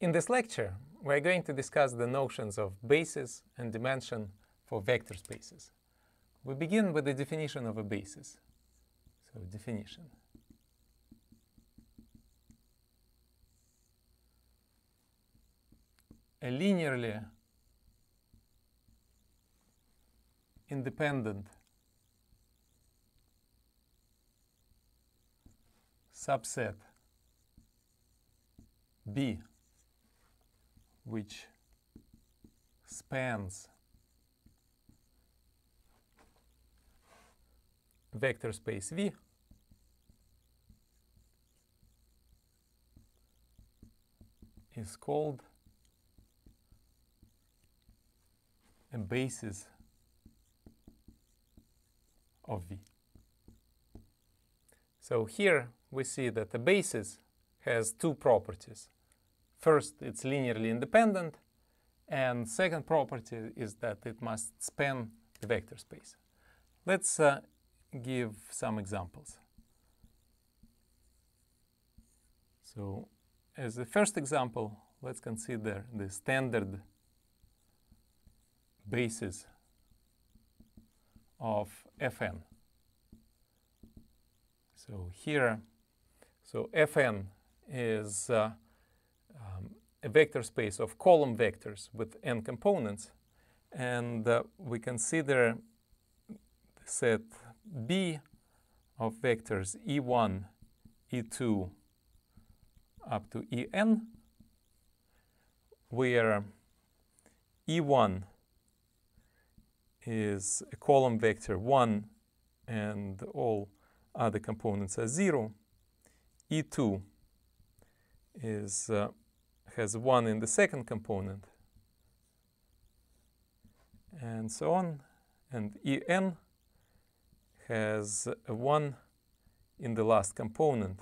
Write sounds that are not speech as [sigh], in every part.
In this lecture, we're going to discuss the notions of basis and dimension for vector spaces. We begin with the definition of a basis. So definition. A linearly independent subset B which spans vector space V is called a basis of V. So here we see that the basis has two properties. First, it's linearly independent, and second property is that it must span the vector space. Let's uh, give some examples. So as the first example, let's consider the standard basis of Fn. So here, so Fn is uh, um, a vector space of column vectors with n components. And uh, we consider the set B of vectors E1, E2, up to En, where E1 is a column vector 1 and all other components are 0. E2 is uh, has 1 in the second component, and so on. And En has 1 in the last component,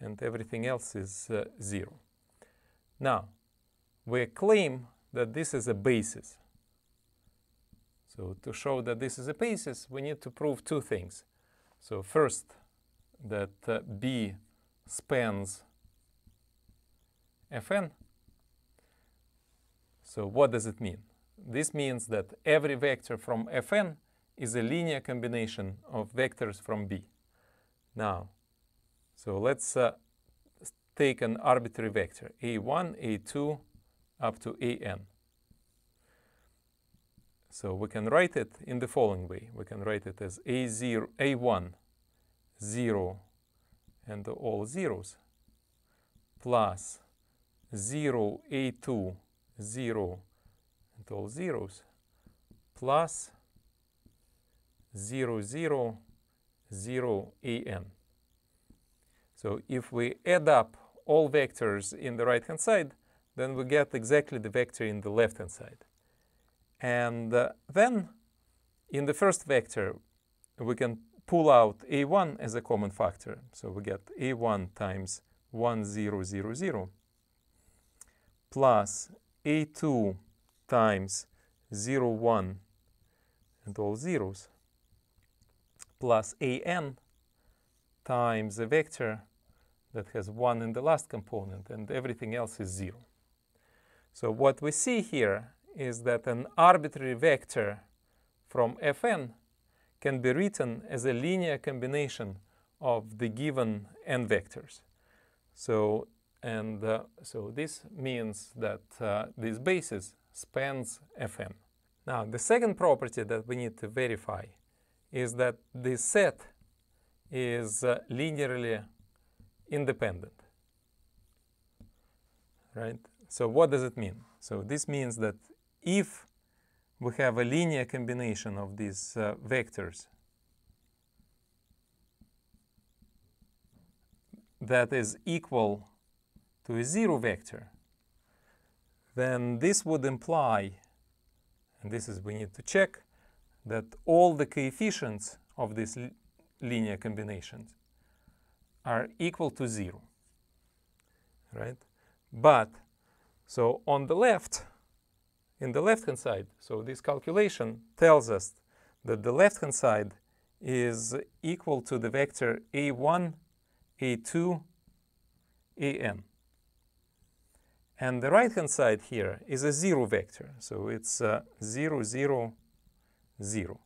and everything else is uh, 0. Now, we claim that this is a basis. So to show that this is a basis, we need to prove two things. So first, that uh, B spans Fn, so what does it mean? This means that every vector from Fn is a linear combination of vectors from B. Now, so let's uh, take an arbitrary vector, a1, a2, up to an. So we can write it in the following way. We can write it as a0, a1, 0, and all zeros, plus 0, a2, 0 and all zeros plus 0, 0, 0 an. So if we add up all vectors in the right-hand side, then we get exactly the vector in the left-hand side. And uh, then in the first vector, we can pull out a1 as a common factor. So we get a1 times 1, 0, 0, 0 plus a2 times 0, 1 and all zeros plus an times a vector that has 1 in the last component and everything else is 0. So what we see here is that an arbitrary vector from fn can be written as a linear combination of the given n vectors. So and uh, so this means that uh, this basis spans Fm. Now, the second property that we need to verify is that this set is uh, linearly independent, right? So what does it mean? So this means that if we have a linear combination of these uh, vectors that is equal to a zero vector, then this would imply, and this is we need to check, that all the coefficients of these linear combinations are equal to zero, right? But, so on the left, in the left-hand side, so this calculation tells us that the left-hand side is equal to the vector a1, a2, an. And the right-hand side here is a zero vector. So it's uh, 0, 0, 0.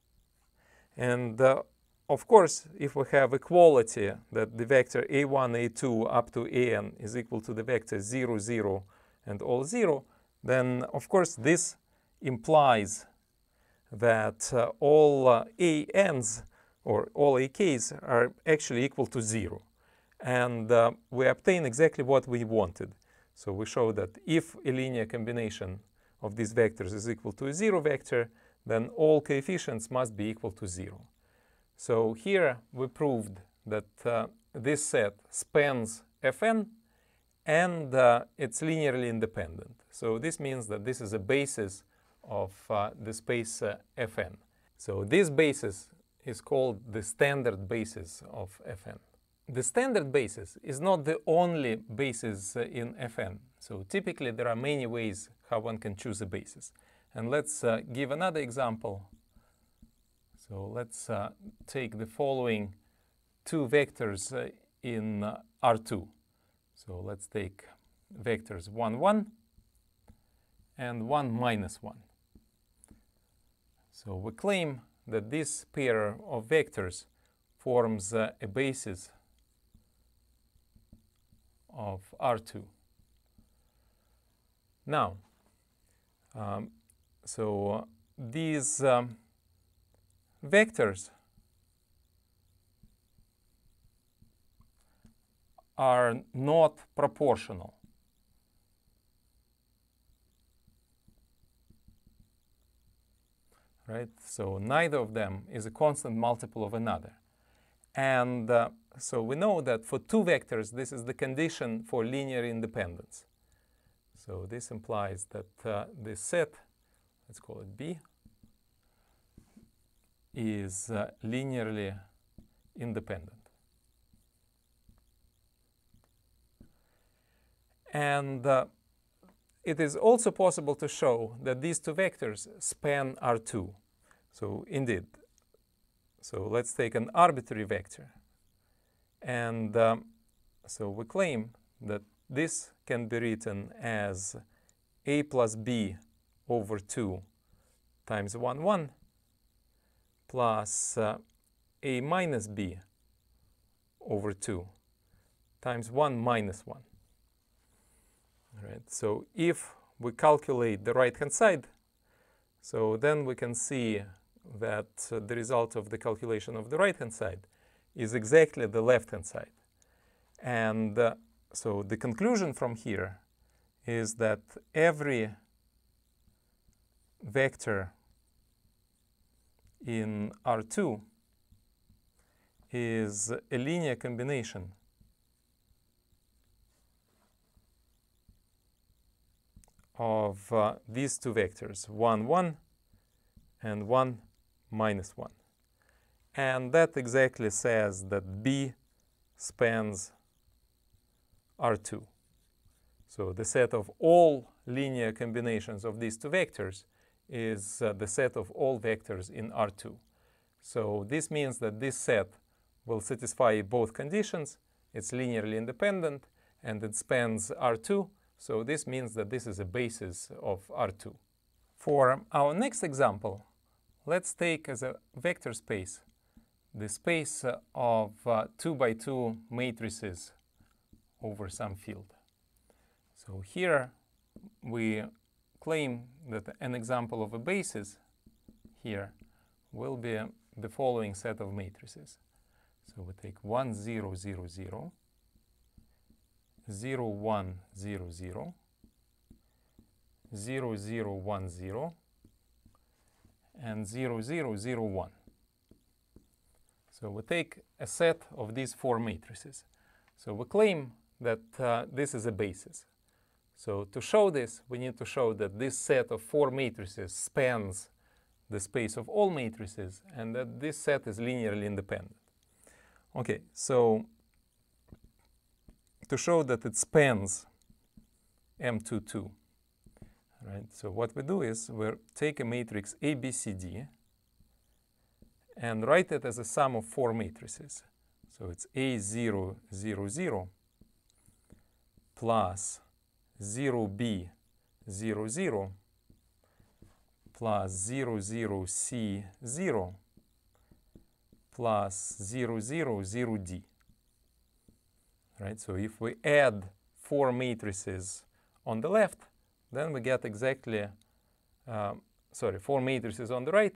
And uh, of course, if we have equality that the vector a1, a2 up to an is equal to the vector 0, 0 and all 0, then of course this implies that uh, all uh, an's or all ak's are actually equal to 0. And uh, we obtain exactly what we wanted. So we show that if a linear combination of these vectors is equal to a zero vector, then all coefficients must be equal to zero. So here we proved that uh, this set spans Fn and uh, it's linearly independent. So this means that this is a basis of uh, the space uh, Fn. So this basis is called the standard basis of Fn. The standard basis is not the only basis uh, in F n. So typically there are many ways how one can choose a basis. And let's uh, give another example. So let's uh, take the following two vectors uh, in uh, R2. So let's take vectors 1, 1 and 1, minus 1. So we claim that this pair of vectors forms uh, a basis of R2. Now, um, so uh, these um, vectors are not proportional. Right? So neither of them is a constant multiple of another. And uh, so we know that for two vectors, this is the condition for linear independence. So this implies that uh, this set, let's call it B, is uh, linearly independent. And uh, it is also possible to show that these two vectors span R2. So indeed, so let's take an arbitrary vector. And um, so we claim that this can be written as a plus b over 2 times 1, 1 plus uh, a minus b over 2 times 1 minus 1. All right, so if we calculate the right-hand side, so then we can see that uh, the result of the calculation of the right-hand side is exactly the left-hand side. And uh, so the conclusion from here is that every vector in R2 is a linear combination of uh, these two vectors, 1, 1 and 1, minus 1. And that exactly says that B spans R2. So the set of all linear combinations of these two vectors is uh, the set of all vectors in R2. So this means that this set will satisfy both conditions, it's linearly independent, and it spans R2, so this means that this is a basis of R2. For our next example, let's take as a vector space the space of uh, two by two matrices over some field. So here we claim that an example of a basis here will be the following set of matrices. So we take 1, 0, 0, 0, 0, 1, 0, 0, 0, 0, 1, 0, and 0, 0, 0, 1. So we take a set of these four matrices. So we claim that uh, this is a basis. So to show this, we need to show that this set of four matrices spans the space of all matrices and that this set is linearly independent. Okay, so to show that it spans M22, right? So what we do is we take a matrix ABCD and write it as a sum of four matrices. So it's A0, 0, 0 plus 0B, 0, 0 plus 0, 0, C, 0 plus 0, 0, 0, D. Right, so if we add four matrices on the left, then we get exactly, um, sorry, four matrices on the right,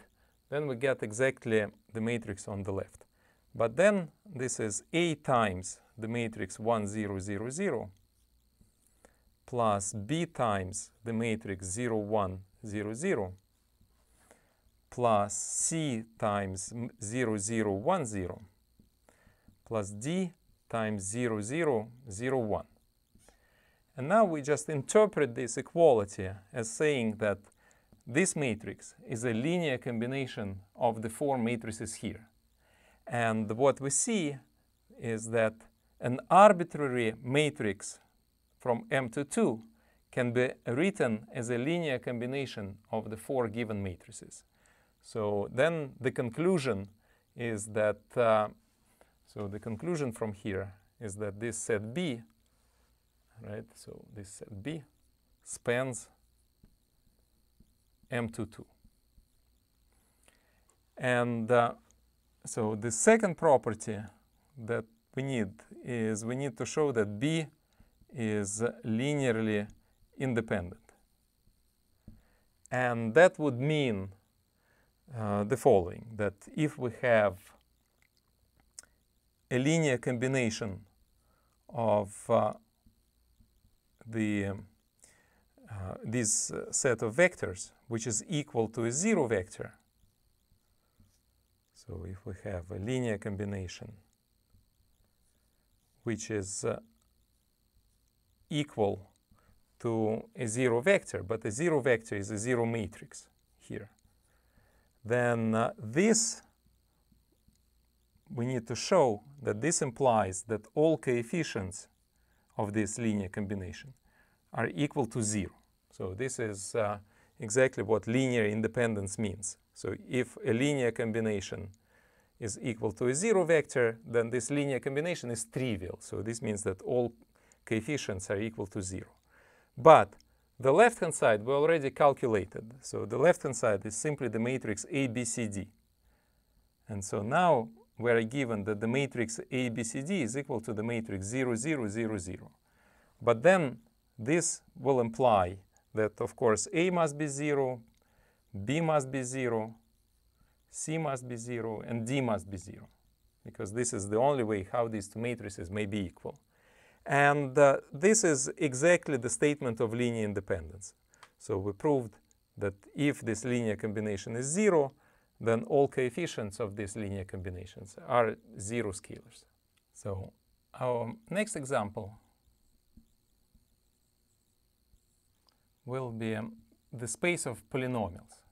then we get exactly the matrix on the left. But then this is A times the matrix 1, 0, 0, 0 plus B times the matrix 0, 1, 0, 0 plus C times 0, 0, 1, 0 plus D times 0, 0, 0, 1. And now we just interpret this equality as saying that this matrix is a linear combination of the four matrices here. And what we see is that an arbitrary matrix from M to 2 can be written as a linear combination of the four given matrices. So then the conclusion is that, uh, so the conclusion from here is that this set B, right, so this set B spans M22. And uh, so the second property that we need is we need to show that B is linearly independent. And that would mean uh, the following, that if we have a linear combination of uh, the um, uh, this uh, set of vectors, which is equal to a zero vector. So if we have a linear combination, which is uh, equal to a zero vector, but a zero vector is a zero matrix here, then uh, this, we need to show that this implies that all coefficients of this linear combination are equal to zero. So this is uh, exactly what linear independence means. So if a linear combination is equal to a zero vector, then this linear combination is trivial. So this means that all coefficients are equal to zero. But the left-hand side we already calculated. So the left-hand side is simply the matrix ABCD. And so now we're given that the matrix ABCD is equal to the matrix 0, 0, 0, 0. But then this will imply that, of course, A must be 0, B must be 0, C must be 0, and D must be 0, because this is the only way how these two matrices may be equal. And uh, this is exactly the statement of linear independence. So we proved that if this linear combination is 0, then all coefficients of these linear combinations are zero scalars. So our next example will be um, the space of polynomials.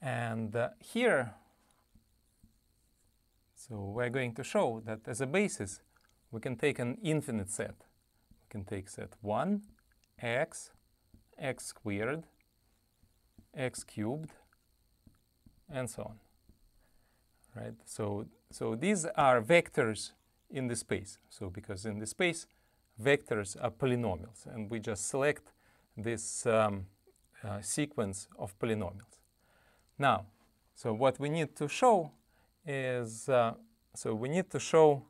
And uh, here, so we're going to show that as a basis, we can take an infinite set. We can take set 1, x, x squared, x cubed, and so on. Right? So so these are vectors in the space. So because in the space, vectors are polynomials, and we just select this um, uh, sequence of polynomials. Now, so what we need to show is, uh, so we need to show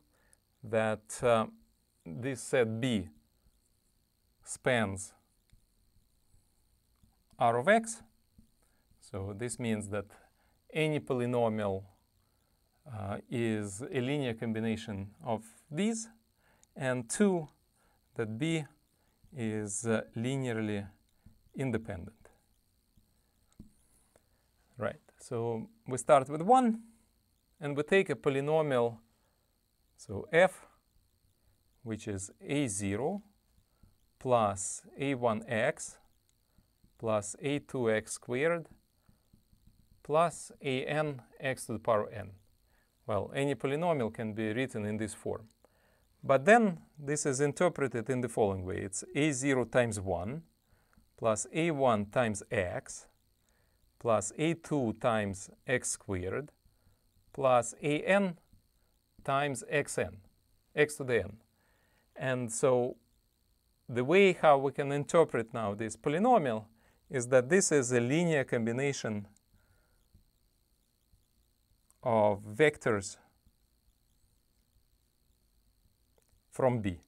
that uh, this set B spans R of x. So this means that any polynomial uh, is a linear combination of these, and two, that B is uh, linearly independent. Right, so we start with 1, and we take a polynomial, so f, which is a0 plus a1x plus a2x squared plus anx to the power n. Well, any polynomial can be written in this form. But then this is interpreted in the following way. It's a0 times 1 plus a1 times x plus a2 times x squared plus an times xn, x to the n. And so the way how we can interpret now this polynomial is that this is a linear combination of vectors from B.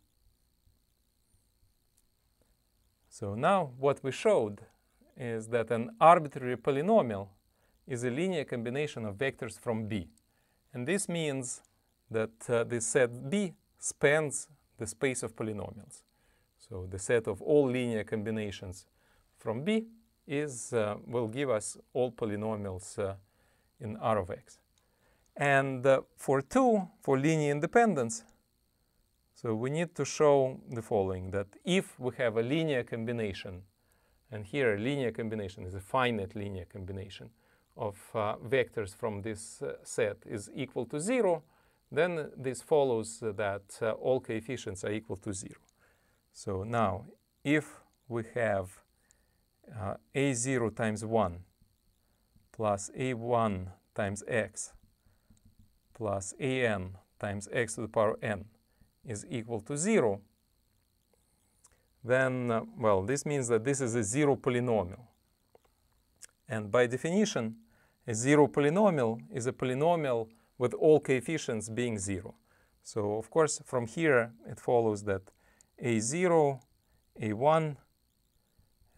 So now what we showed is that an arbitrary polynomial is a linear combination of vectors from B, And this means that uh, the set B spans the space of polynomials. So the set of all linear combinations from B is, uh, will give us all polynomials uh, in R of x. And uh, for 2, for linear independence, so we need to show the following, that if we have a linear combination, and here a linear combination is a finite linear combination of uh, vectors from this uh, set is equal to 0, then this follows that uh, all coefficients are equal to 0. So now, if we have uh, a0 times 1 plus a1 times x plus an times x to the power n is equal to 0, then, uh, well, this means that this is a zero polynomial. And by definition, a zero polynomial is a polynomial with all coefficients being zero. So, of course, from here it follows that a0, a1,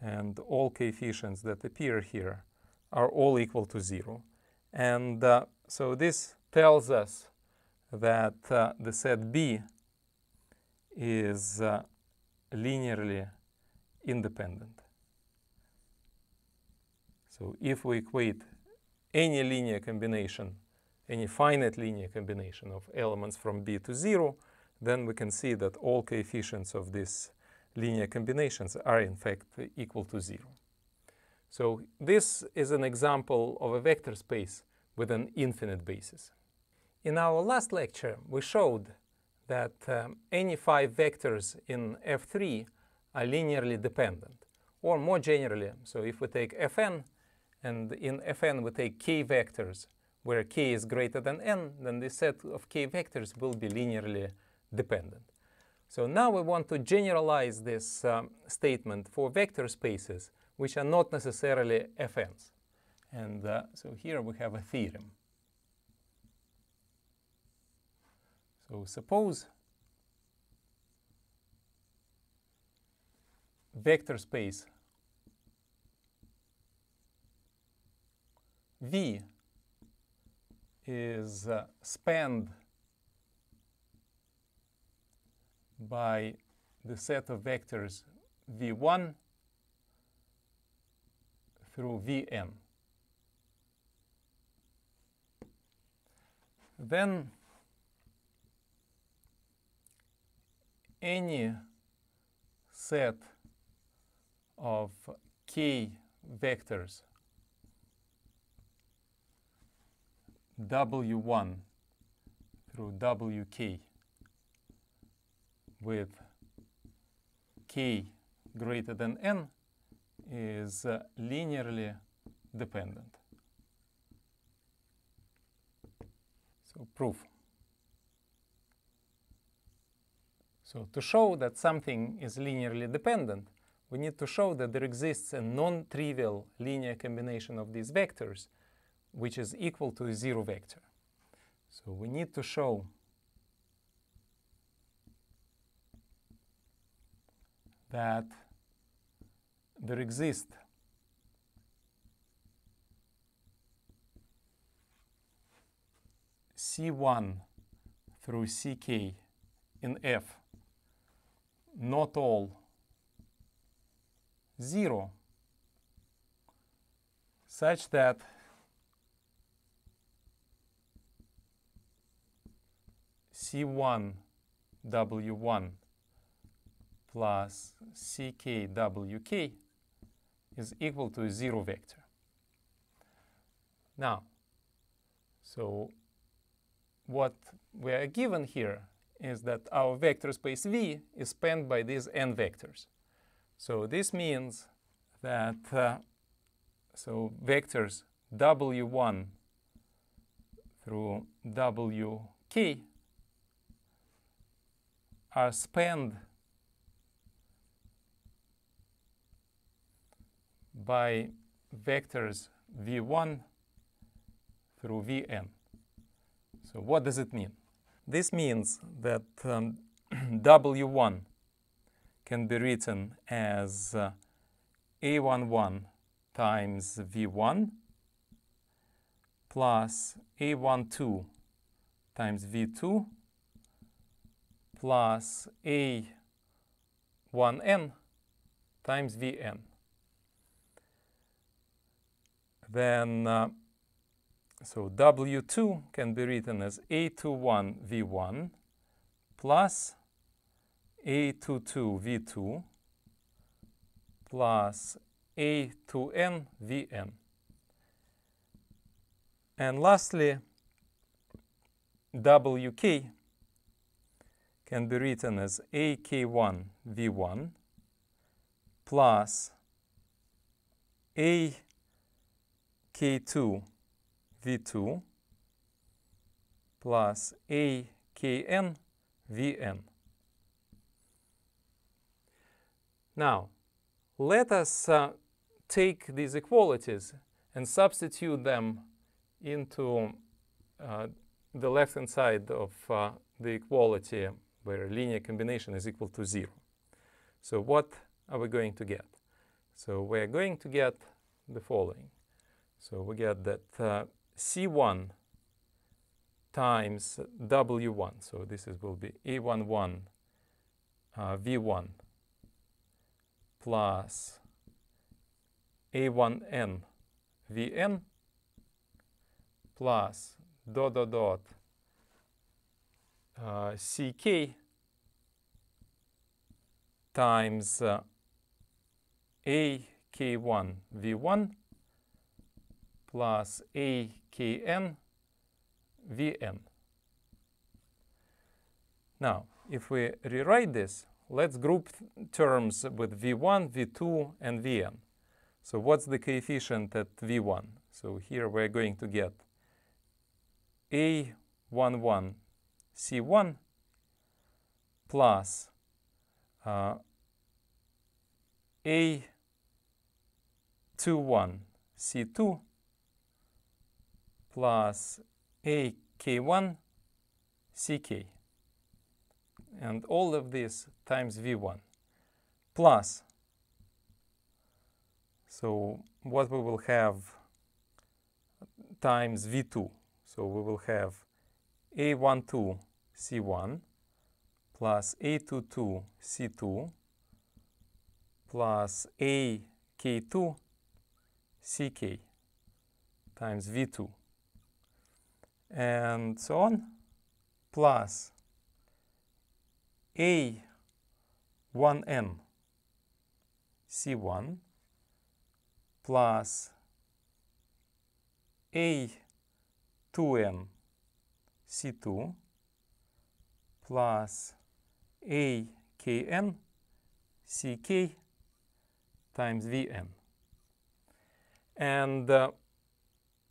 and all coefficients that appear here are all equal to zero. And uh, so this tells us that uh, the set B is uh, linearly independent. So if we equate any linear combination, any finite linear combination of elements from B to 0, then we can see that all coefficients of these linear combinations are in fact equal to 0. So this is an example of a vector space with an infinite basis. In our last lecture, we showed that um, any five vectors in F3 are linearly dependent, or more generally, so if we take Fn, and in Fn we take k vectors, where k is greater than n, then this set of k vectors will be linearly dependent. So now we want to generalize this um, statement for vector spaces, which are not necessarily Fn's. And uh, so here we have a theorem. So suppose vector space V is uh, spanned by the set of vectors v1 through vn. Then any set of k vectors w1 through wk with k greater than n is uh, linearly dependent. So proof. So to show that something is linearly dependent, we need to show that there exists a non-trivial linear combination of these vectors, which is equal to a zero vector. So we need to show that there exist C1 through CK in F not all, zero, such that C1 W1 plus CK WK is equal to a zero vector. Now, so what we are given here is that our vector space V is spanned by these n vectors. So this means that uh, so vectors w1 through wk are spanned by vectors v1 through vn. So what does it mean? This means that um, [clears throat] W1 can be written as uh, A11 times V1 plus A12 times V2 plus A1n times Vn. Then uh, so W2 can be written as A21V1 plus A22V2 plus A2NVN. And lastly, WK can be written as AK1V1 plus AK2 V2 plus AKN VN. Now, let us uh, take these equalities and substitute them into uh, the left-hand side of uh, the equality where a linear combination is equal to zero. So what are we going to get? So we're going to get the following. So we get that uh, C1 times W1. So this is, will be A11 uh, V1 plus A1N Vn plus dot dot dot uh, Ck times uh, AK1 V1 plus AK Kn, Vn. Now, if we rewrite this, let's group terms with V1, V2, and Vn. So what's the coefficient at V1? So here we're going to get A11 C1 plus uh, A21 C2 plus ak1 ck and all of this times v1 plus so what we will have times v2 so we will have a12 c1 plus a22 c2 plus ak2 ck times v2 and so on, plus A1M C1 plus A2M C2 plus AKM CK times VM. And uh,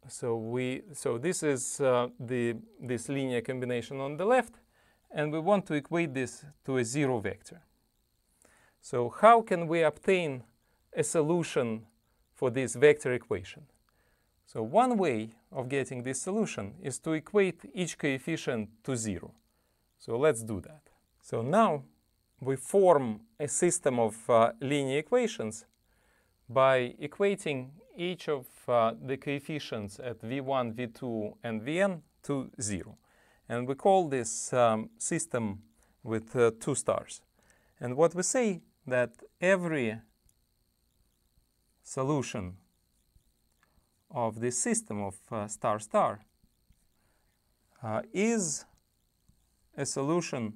so we so this is uh, the this linear combination on the left, and we want to equate this to a zero vector. So how can we obtain a solution for this vector equation? So one way of getting this solution is to equate each coefficient to zero. So let's do that. So now we form a system of uh, linear equations by equating each of uh, the coefficients at v1, v2, and vn to 0. And we call this um, system with uh, two stars. And what we say that every solution of this system of uh, star star uh, is a solution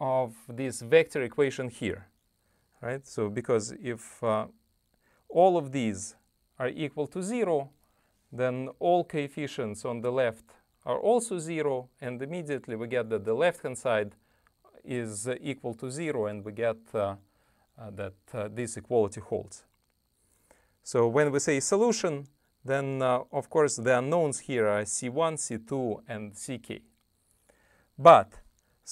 of this vector equation here, right? So because if uh, all of these are equal to zero, then all coefficients on the left are also zero, and immediately we get that the left-hand side is uh, equal to zero, and we get uh, uh that uh, this equality holds. So when we say solution, then uh, of course the unknowns here are C1, C2, and CK. But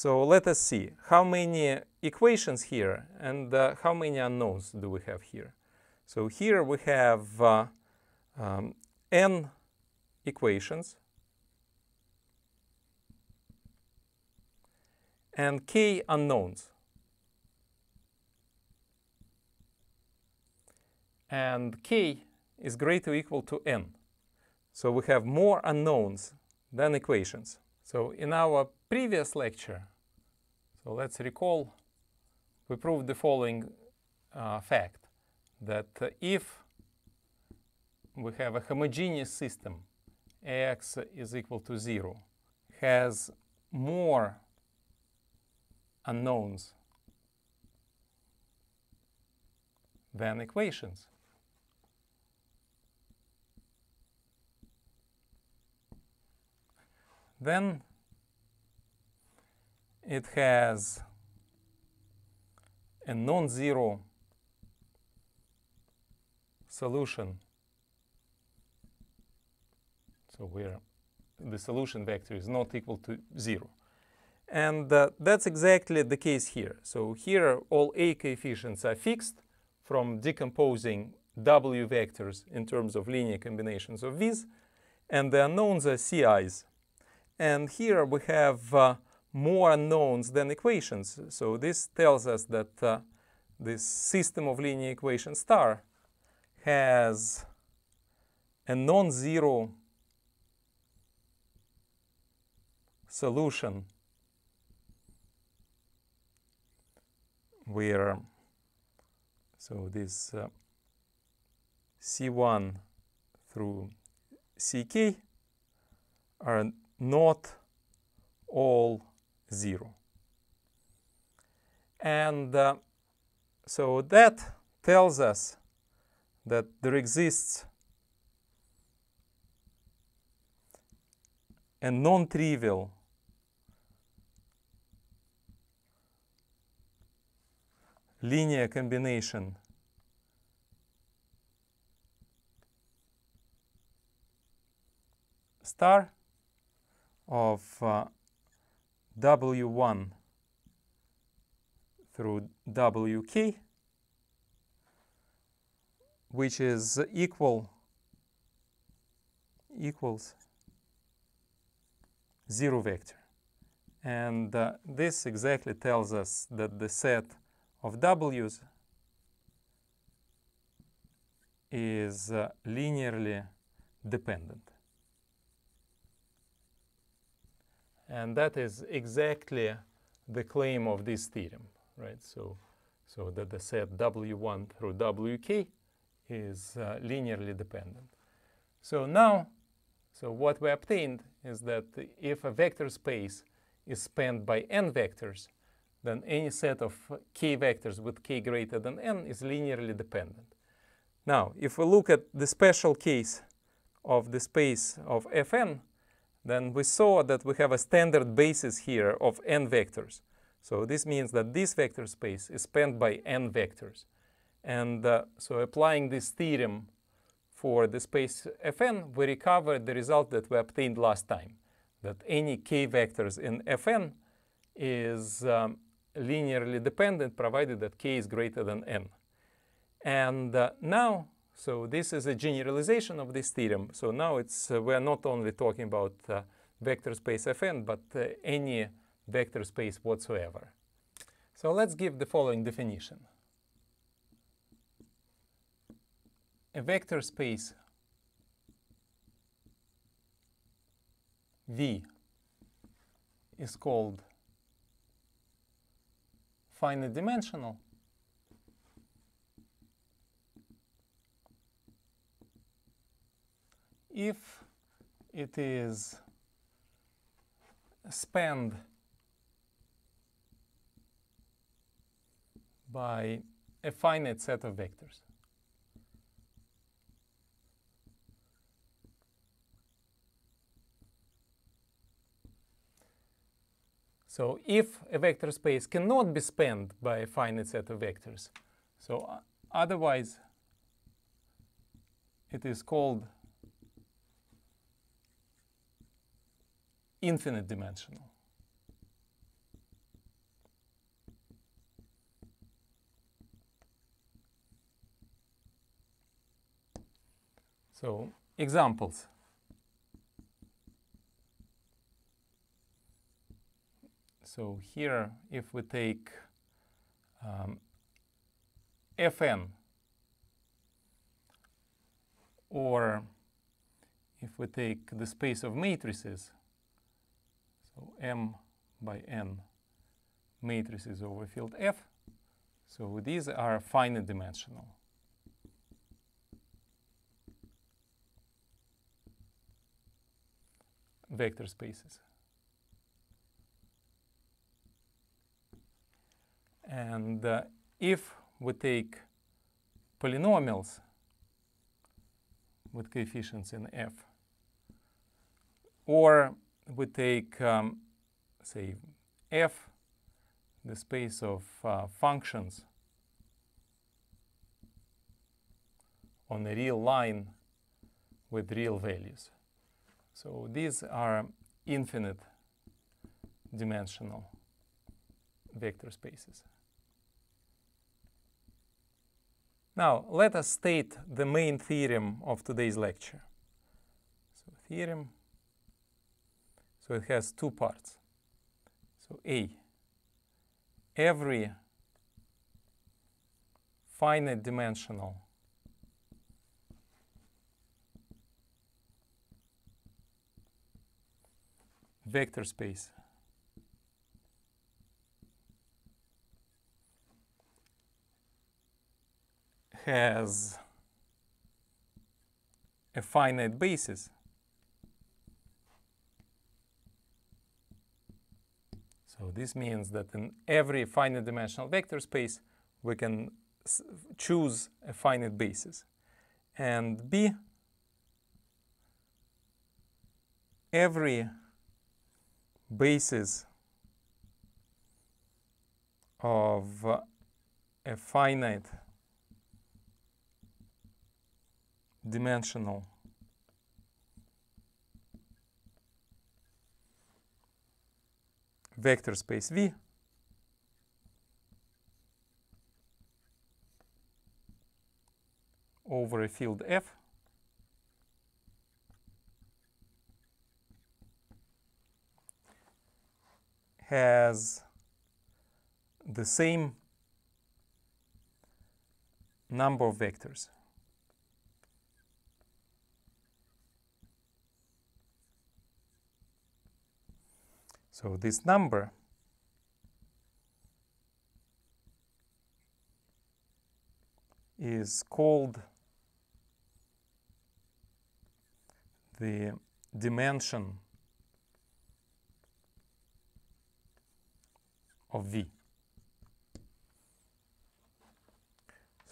so let us see how many equations here and uh, how many unknowns do we have here. So here we have uh, um, n equations and k unknowns. And k is greater or equal to n. So we have more unknowns than equations. So in our previous lecture, so let's recall, we proved the following uh, fact, that uh, if we have a homogeneous system, Ax is equal to zero, has more unknowns than equations. Then it has a non-zero solution. So where the solution vector is not equal to zero. And uh, that's exactly the case here. So here all A coefficients are fixed from decomposing W vectors in terms of linear combinations of V's, and the unknowns are Ci's. And here we have uh, more unknowns than equations. So this tells us that uh, this system of linear equation star has a non-zero solution where um, so this uh, C1 through CK are not all 0. And uh, so that tells us that there exists a non-trivial linear combination star of uh, W1 through WK, which is equal equals zero vector. And uh, this exactly tells us that the set of W's is uh, linearly dependent. And that is exactly the claim of this theorem, right? So, so that the set W1 through WK is uh, linearly dependent. So now, so what we obtained is that if a vector space is spanned by n vectors, then any set of k vectors with k greater than n is linearly dependent. Now, if we look at the special case of the space of Fn, then we saw that we have a standard basis here of n vectors. So this means that this vector space is spanned by n vectors. And uh, so applying this theorem for the space Fn, we recover the result that we obtained last time, that any k vectors in Fn is um, linearly dependent provided that k is greater than n. And uh, now so this is a generalization of this theorem. So now it's uh, we're not only talking about uh, vector space Fn, but uh, any vector space whatsoever. So let's give the following definition. A vector space V is called finite dimensional if it is spanned by a finite set of vectors. So if a vector space cannot be spanned by a finite set of vectors, so uh, otherwise it is called infinite dimensional. So, examples. So here, if we take um, Fn or if we take the space of matrices so M by N matrices over field F. So these are finite dimensional. vector spaces. And uh, if we take polynomials with coefficients in f, or we take, um, say, f, the space of uh, functions on a real line with real values. So these are infinite dimensional vector spaces. Now, let us state the main theorem of today's lecture. So, theorem so it has two parts. So A, every finite dimensional vector space has a finite basis So this means that in every finite dimensional vector space, we can choose a finite basis. And B, every basis of uh, a finite dimensional vector space V over a field F has the same number of vectors. So this number is called the dimension of V.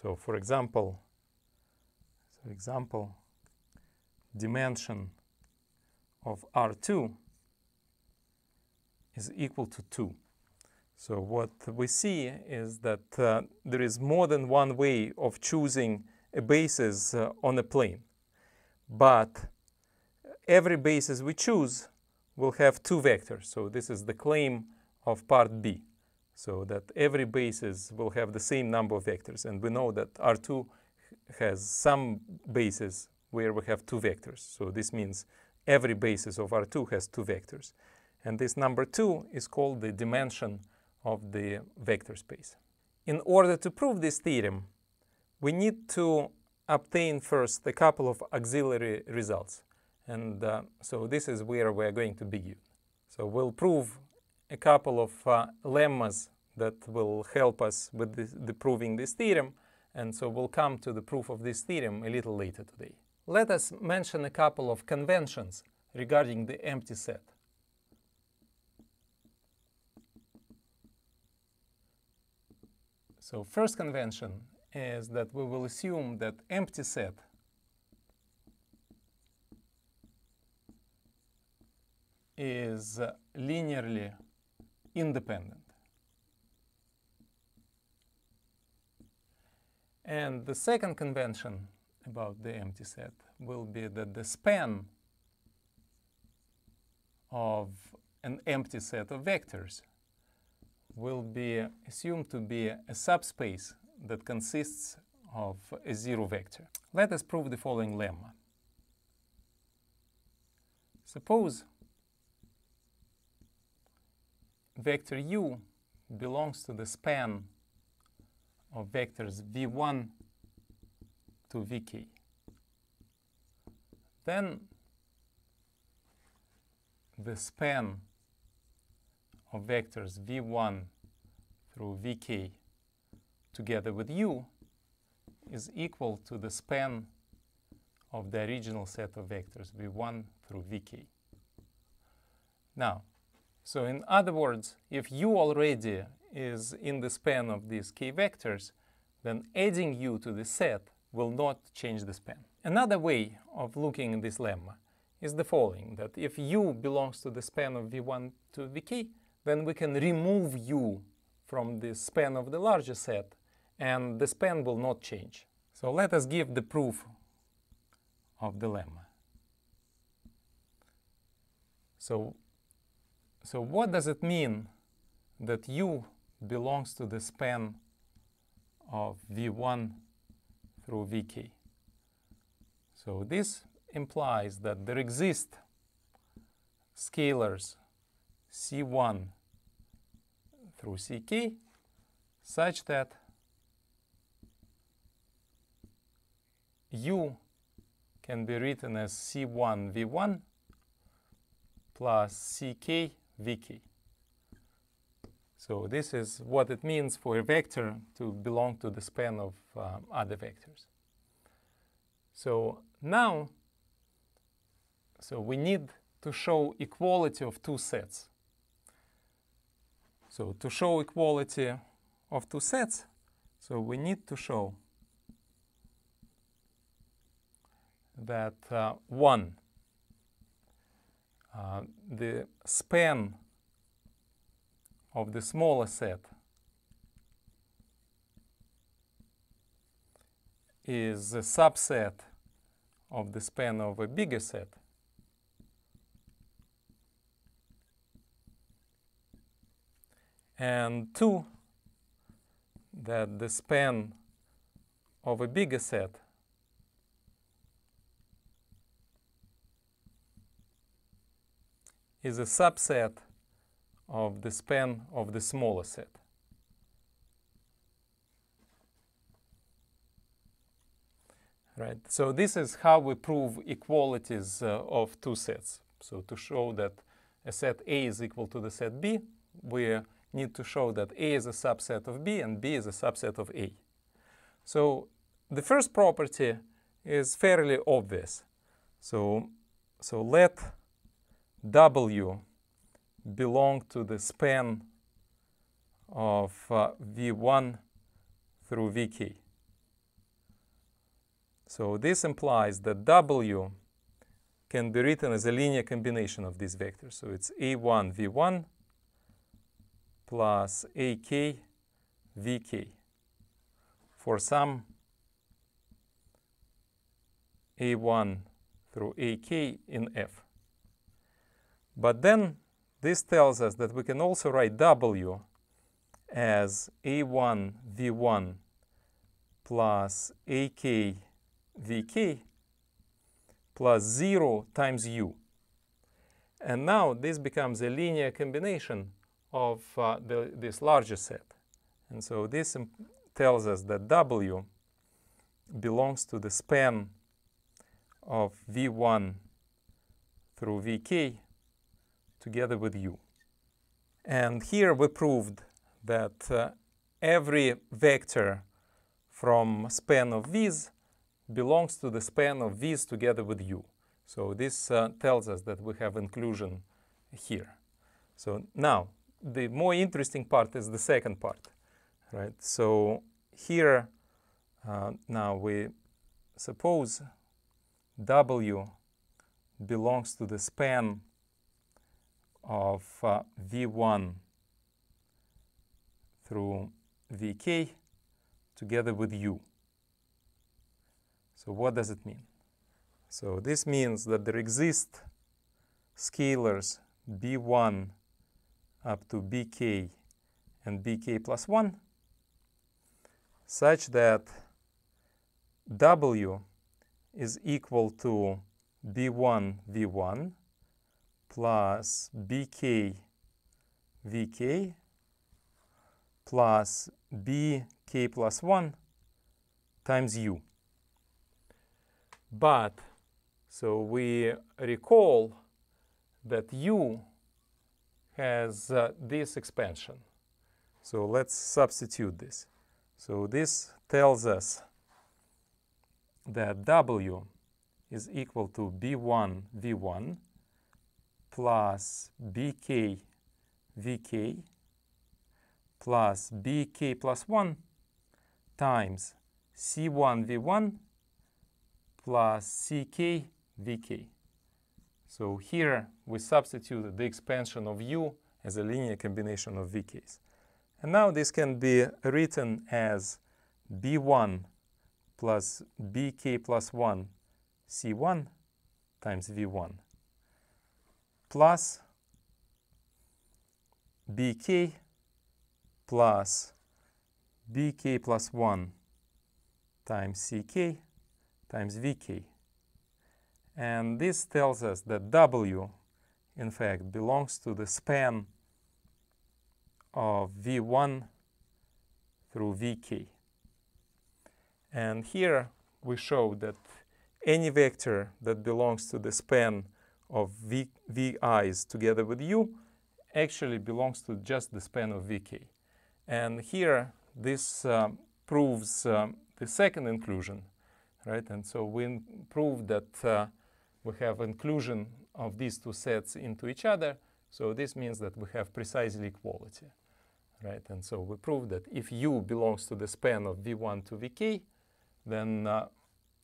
So for example, so example dimension of R2 is equal to 2. So what we see is that uh, there is more than one way of choosing a basis uh, on a plane. But every basis we choose will have two vectors. So this is the claim of part B. So that every basis will have the same number of vectors. And we know that R2 has some basis where we have two vectors. So this means every basis of R2 has two vectors. And this number two is called the dimension of the vector space. In order to prove this theorem, we need to obtain first a couple of auxiliary results. And uh, so this is where we're going to begin. So we'll prove a couple of uh, lemmas that will help us with this, the proving this theorem. And so we'll come to the proof of this theorem a little later today. Let us mention a couple of conventions regarding the empty set. So first convention is that we will assume that empty set is uh, linearly independent. And the second convention about the empty set will be that the span of an empty set of vectors will be assumed to be a subspace that consists of a zero vector. Let us prove the following lemma. Suppose vector u belongs to the span of vectors v1 to vk. Then the span of vectors v1 through vk together with u is equal to the span of the original set of vectors v1 through vk. Now, so in other words, if u already is in the span of these k vectors, then adding u to the set will not change the span. Another way of looking at this lemma is the following, that if u belongs to the span of v1 to vk, then we can remove u from the span of the larger set and the span will not change. So let us give the proof of the lemma. So, so what does it mean that u belongs to the span of v1 through vk? So this implies that there exist scalars c1 through Ck such that U can be written as C1 V1 plus ckvk So this is what it means for a vector to belong to the span of um, other vectors. So now, so we need to show equality of two sets. So to show equality of two sets, so we need to show that uh, one, uh, the span of the smaller set is a subset of the span of a bigger set. And two, that the span of a bigger set is a subset of the span of the smaller set. Right. So this is how we prove equalities uh, of two sets. So to show that a set A is equal to the set B, we need to show that A is a subset of B and B is a subset of A. So the first property is fairly obvious. So, so let W belong to the span of uh, V1 through Vk. So this implies that W can be written as a linear combination of these vectors. So it's A1, V1, plus AK VK for some A1 through AK in F. But then this tells us that we can also write W as A1 V1 plus AK VK plus 0 times U. And now this becomes a linear combination of uh, the, this larger set. And so this tells us that W belongs to the span of V1 through Vk together with U. And here we proved that uh, every vector from span of Vs belongs to the span of Vs together with U. So this uh, tells us that we have inclusion here. So now the more interesting part is the second part, right? So here uh, now we suppose W belongs to the span of uh, V1 through Vk together with U. So what does it mean? So this means that there exist scalars B1 up to bk and bk plus 1 such that w is equal to b1 v1 plus bk vk plus bk plus 1 times u. But, so we recall that u has uh, this expansion. So let's substitute this. So this tells us that W is equal to B1 V1 plus BK VK plus BK plus 1 times C1 V1 plus CK VK. So here we substitute the expansion of u as a linear combination of vk's. And now this can be written as b1 plus bk plus 1 c1 times v1 plus bk plus bk plus 1 times ck times vk. And this tells us that W, in fact, belongs to the span of V1 through Vk. And here we show that any vector that belongs to the span of v, vi's together with u actually belongs to just the span of vk. And here this um, proves um, the second inclusion, right? And so we prove that uh, we have inclusion of these two sets into each other. So this means that we have precisely equality, right? And so we prove that if U belongs to the span of V1 to Vk, then uh,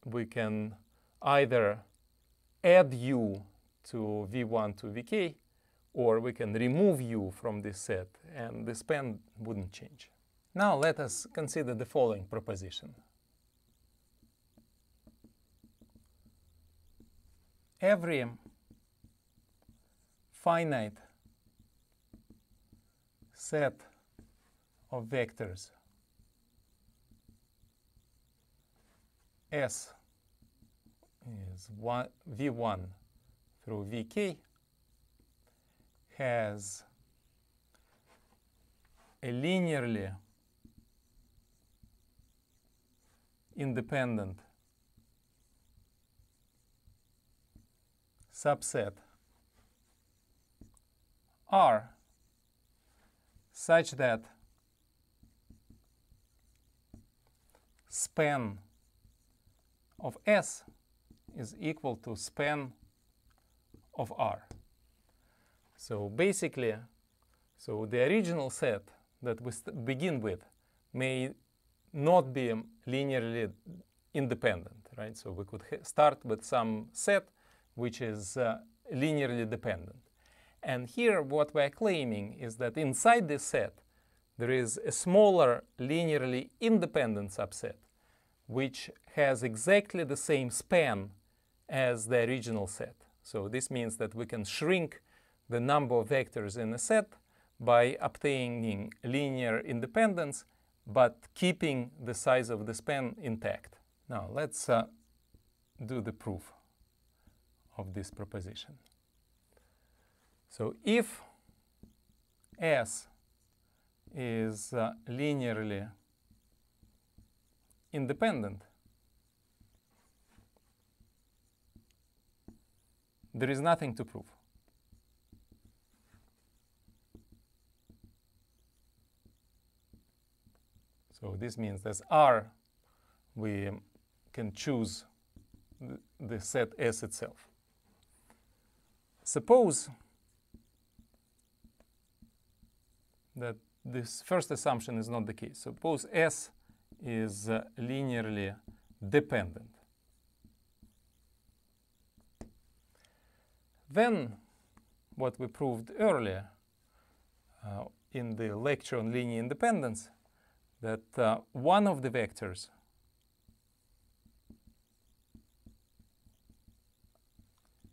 we can either add U to V1 to Vk, or we can remove U from this set, and the span wouldn't change. Now let us consider the following proposition. every finite set of vectors S is one, V1 through Vk has a linearly independent subset R such that span of S is equal to span of R. So basically, so the original set that we begin with may not be linearly independent, right? So we could start with some set which is uh, linearly dependent. And here what we're claiming is that inside this set, there is a smaller linearly independent subset, which has exactly the same span as the original set. So this means that we can shrink the number of vectors in a set by obtaining linear independence, but keeping the size of the span intact. Now let's uh, do the proof of this proposition. So if S is uh, linearly independent, there is nothing to prove. So this means that R, we can choose the set S itself. Suppose that this first assumption is not the case. Suppose S is uh, linearly dependent. Then what we proved earlier uh, in the lecture on linear independence, that uh, one of the vectors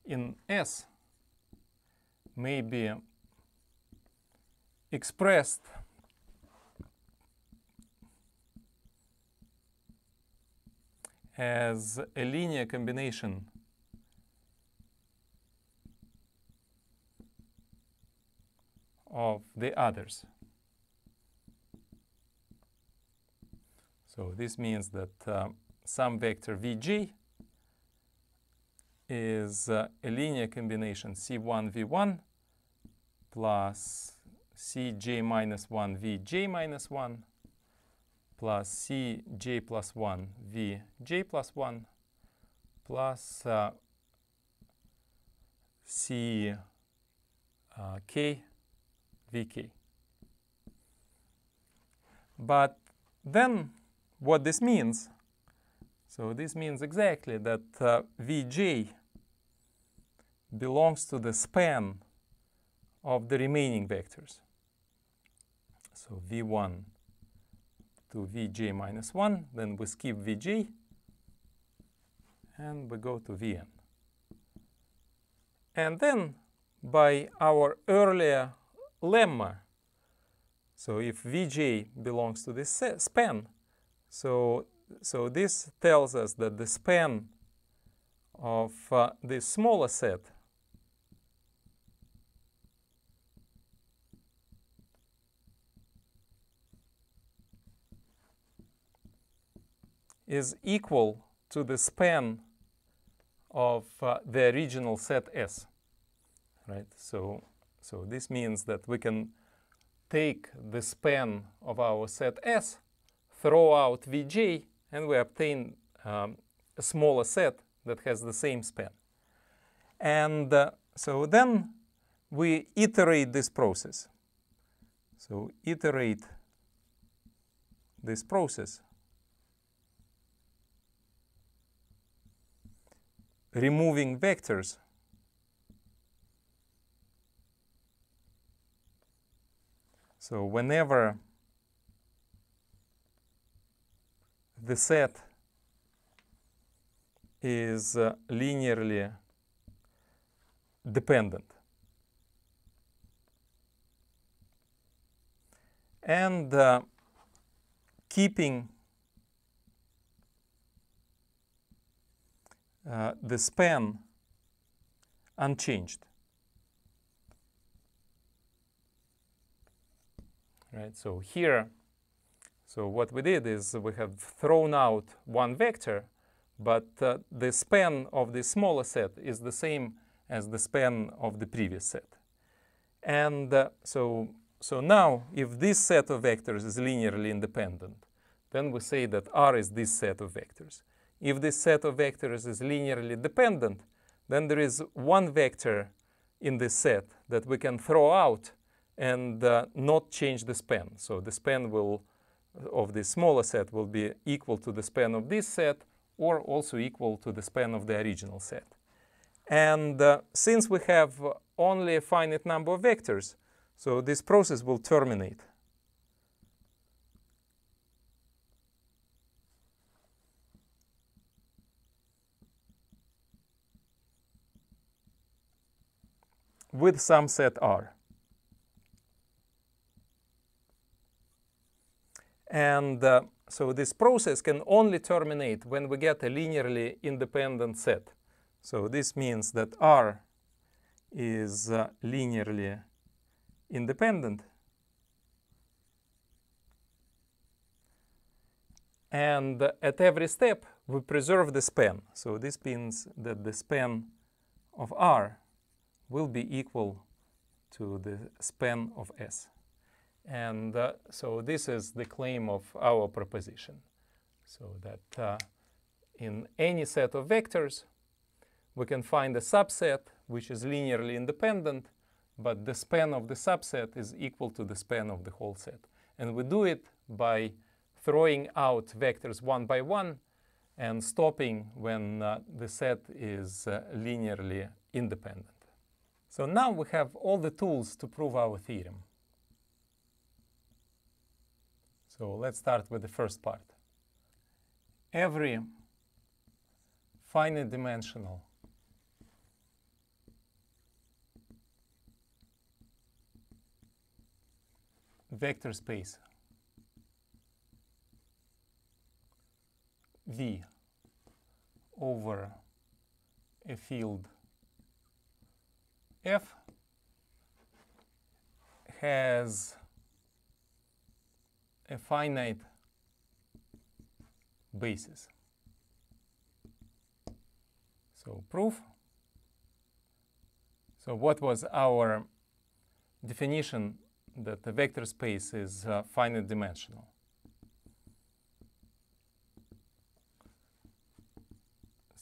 in S may be expressed as a linear combination of the others. So this means that uh, some vector vg is uh, a linear combination C1V1 plus Cj minus 1 Vj minus 1 plus Cj plus 1 Vj plus 1 plus uh, uh, vk. But then what this means, so this means exactly that uh, vj belongs to the span of the remaining vectors. So v1 to vj minus 1, then we skip vj, and we go to vn. And then by our earlier lemma, so if vj belongs to this span, so, so this tells us that the span of uh, this smaller set is equal to the span of uh, the original set S, right? So, so this means that we can take the span of our set S, throw out Vj, and we obtain um, a smaller set that has the same span. And uh, so then we iterate this process. So iterate this process removing vectors. So whenever the set is uh, linearly dependent. And uh, keeping Uh, the span unchanged. Right, so here, so what we did is we have thrown out one vector, but uh, the span of the smaller set is the same as the span of the previous set. And uh, so, so now, if this set of vectors is linearly independent, then we say that R is this set of vectors if this set of vectors is linearly dependent, then there is one vector in this set that we can throw out and uh, not change the span. So the span will of this smaller set will be equal to the span of this set or also equal to the span of the original set. And uh, since we have only a finite number of vectors, so this process will terminate. with some set R. And uh, so this process can only terminate when we get a linearly independent set. So this means that R is uh, linearly independent. And uh, at every step, we preserve the span. So this means that the span of R will be equal to the span of S. And uh, so this is the claim of our proposition. So that uh, in any set of vectors, we can find a subset which is linearly independent, but the span of the subset is equal to the span of the whole set. And we do it by throwing out vectors one by one and stopping when uh, the set is uh, linearly independent. So now we have all the tools to prove our theorem. So let's start with the first part. Every finite dimensional vector space V over a field f has a finite basis. So proof. So what was our definition that the vector space is uh, finite dimensional?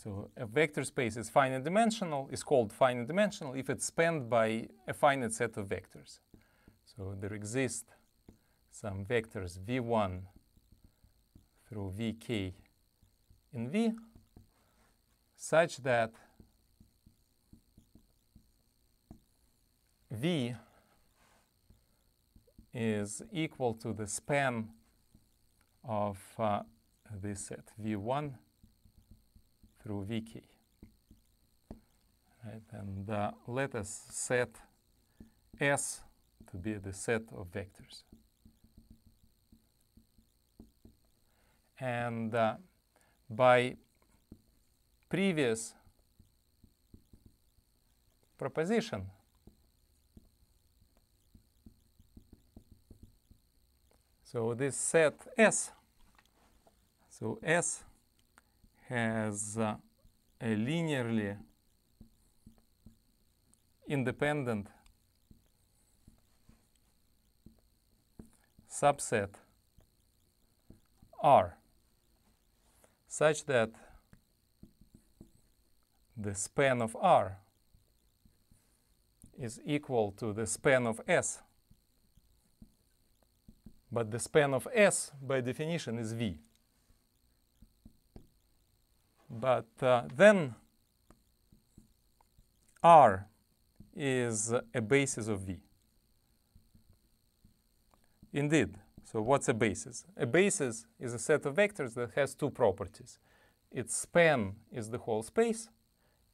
So a vector space is finite dimensional, is called finite dimensional if it's spanned by a finite set of vectors. So there exist some vectors v1 through vk in v such that v is equal to the span of uh, this set v1 through vk. Right? And uh, let us set S to be the set of vectors. And uh, by previous proposition, so this set S, so S has uh, a linearly independent subset R such that the span of R is equal to the span of S. But the span of S, by definition, is V but uh, then R is a basis of V. Indeed, so what's a basis? A basis is a set of vectors that has two properties. Its span is the whole space,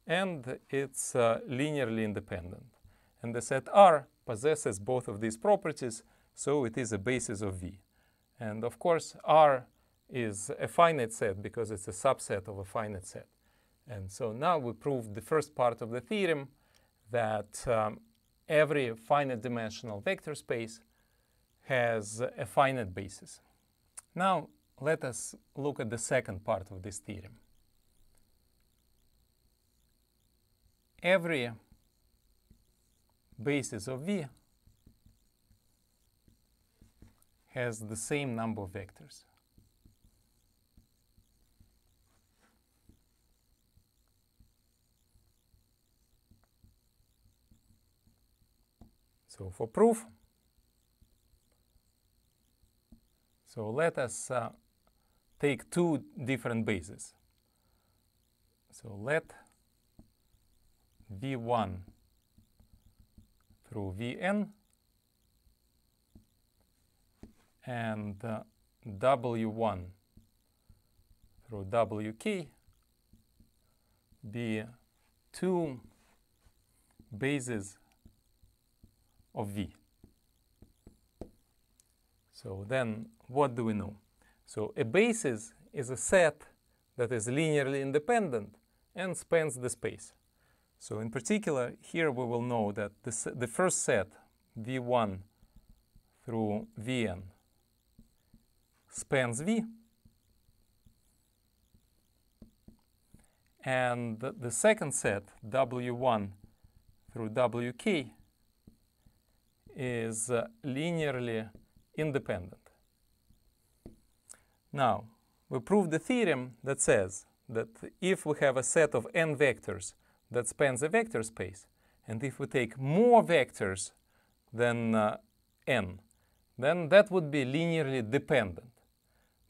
and it's uh, linearly independent. And the set R possesses both of these properties, so it is a basis of V. And of course, R is a finite set because it's a subset of a finite set. And so now we proved the first part of the theorem that um, every finite dimensional vector space has a finite basis. Now let us look at the second part of this theorem. Every basis of V has the same number of vectors. So for proof, so let us uh, take two different bases. So let V1 through Vn and uh, W1 through Wk be two bases of V. So then what do we know? So a basis is a set that is linearly independent and spans the space. So in particular, here we will know that the, the first set, V1 through Vn, spans V. And the second set, W1 through Wk, is uh, linearly independent. Now, we prove the theorem that says that if we have a set of n vectors that spans a vector space, and if we take more vectors than uh, n, then that would be linearly dependent.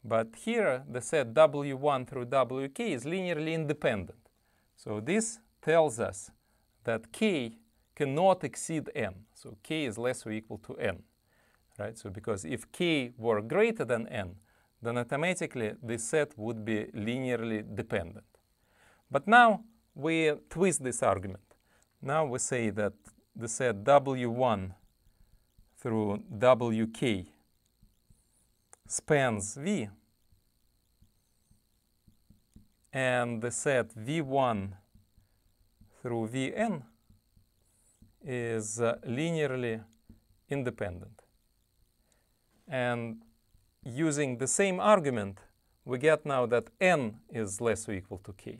But here, the set w1 through wk is linearly independent. So this tells us that k cannot exceed n. So k is less or equal to n, right? So because if k were greater than n, then automatically this set would be linearly dependent. But now we twist this argument. Now we say that the set W1 through WK spans V, and the set V1 through Vn is uh, linearly independent. And using the same argument, we get now that n is less or equal to k,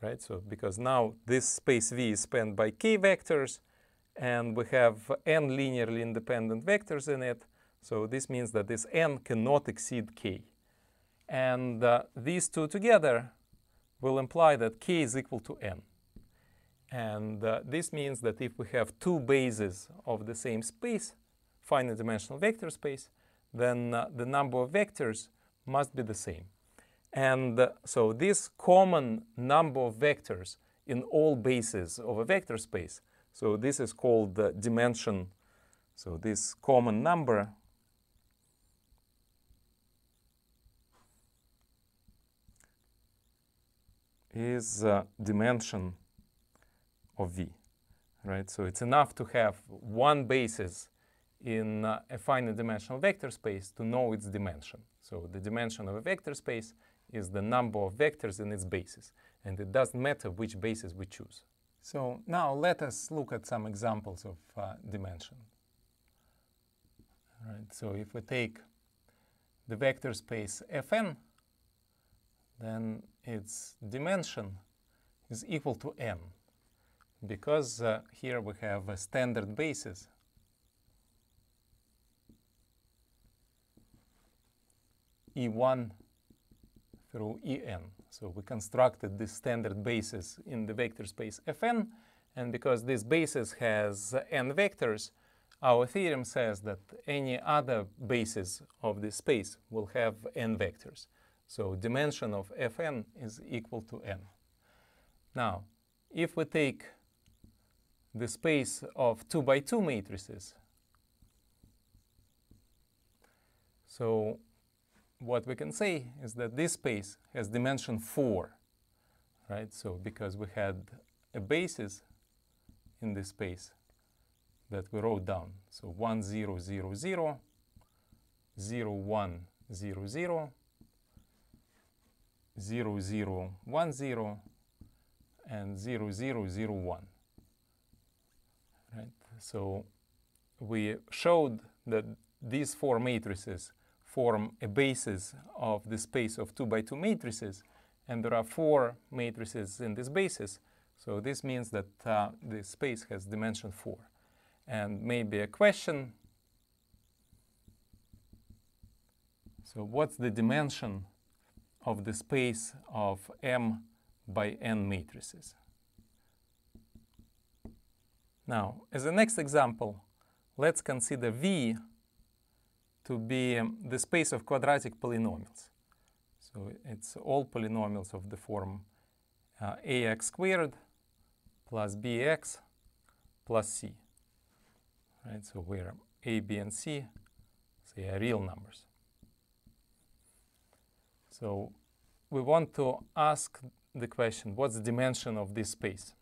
right? So because now this space V is spanned by k vectors, and we have n linearly independent vectors in it, so this means that this n cannot exceed k. And uh, these two together will imply that k is equal to n. And uh, this means that if we have two bases of the same space, finite dimensional vector space, then uh, the number of vectors must be the same. And uh, so this common number of vectors in all bases of a vector space, so this is called the dimension, so this common number is uh, dimension of V, right? So it's enough to have one basis in uh, a finite dimensional vector space to know its dimension. So the dimension of a vector space is the number of vectors in its basis, and it doesn't matter which basis we choose. So now let us look at some examples of uh, dimension. All right, so if we take the vector space Fn, then its dimension is equal to n because uh, here we have a standard basis, E1 through En. So we constructed this standard basis in the vector space Fn, and because this basis has n vectors, our theorem says that any other basis of this space will have n vectors. So dimension of Fn is equal to n. Now, if we take the space of 2 by 2 matrices. So what we can say is that this space has dimension 4, right? So because we had a basis in this space that we wrote down. So 1, 0, 0, 0, 0, 1, 0, 0, 0, 0, 1, 0, and 0, 0, 0, 1. So we showed that these four matrices form a basis of the space of 2 by 2 matrices, and there are four matrices in this basis. So this means that uh, the space has dimension 4. And maybe a question. So what's the dimension of the space of M by N matrices? Now, as the next example, let's consider V to be the space of quadratic polynomials. So it's all polynomials of the form uh, ax squared plus bx plus c. Right, so where a, b, and c they are real numbers. So we want to ask the question, what's the dimension of this space?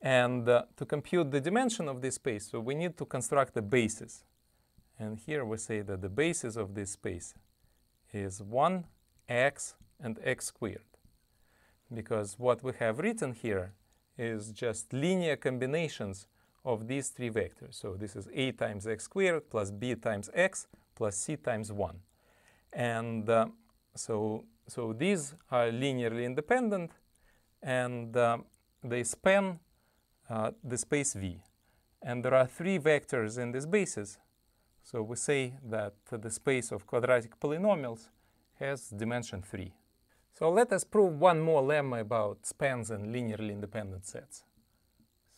And uh, to compute the dimension of this space, so we need to construct a basis. And here we say that the basis of this space is 1, x, and x squared. Because what we have written here is just linear combinations of these three vectors. So this is a times x squared plus b times x plus c times 1. And uh, so, so these are linearly independent, and uh, they span uh, the space V. And there are three vectors in this basis. So we say that the space of quadratic polynomials has dimension 3. So let us prove one more lemma about spans and linearly independent sets.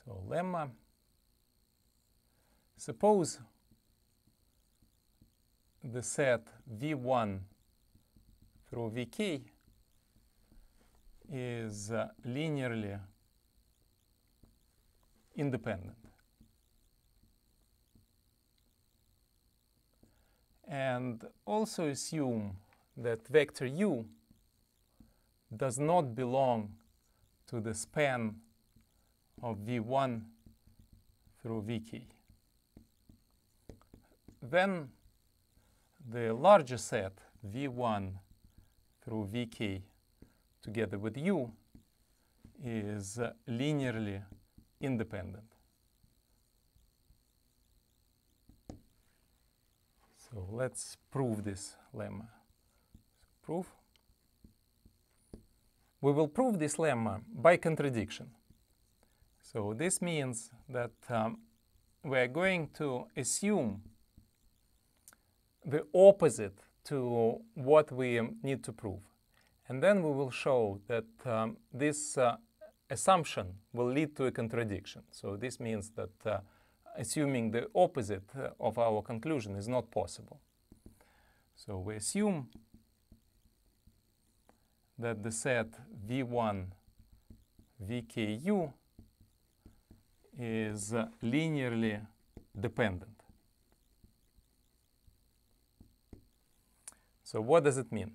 So lemma. Suppose the set V1 through Vk is uh, linearly independent. And also assume that vector u does not belong to the span of v1 through vk. Then the larger set v1 through vk together with u is linearly independent. So let's prove this lemma. So proof. We will prove this lemma by contradiction. So this means that um, we are going to assume the opposite to what we need to prove. And then we will show that um, this uh, assumption will lead to a contradiction. So this means that uh, assuming the opposite uh, of our conclusion is not possible. So we assume that the set V1 VKU is uh, linearly dependent. So what does it mean?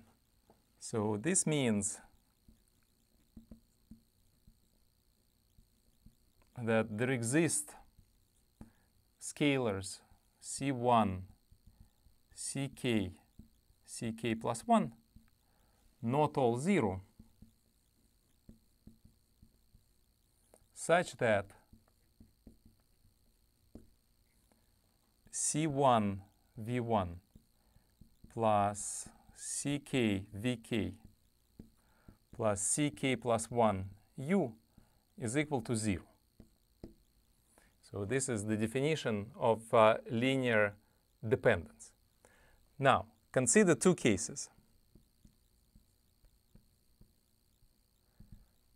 So this means that there exist scalars C1, CK, CK plus 1, not all 0, such that C1 V1 plus CK VK plus CK plus 1 U is equal to 0. So this is the definition of uh, linear dependence. Now, consider two cases.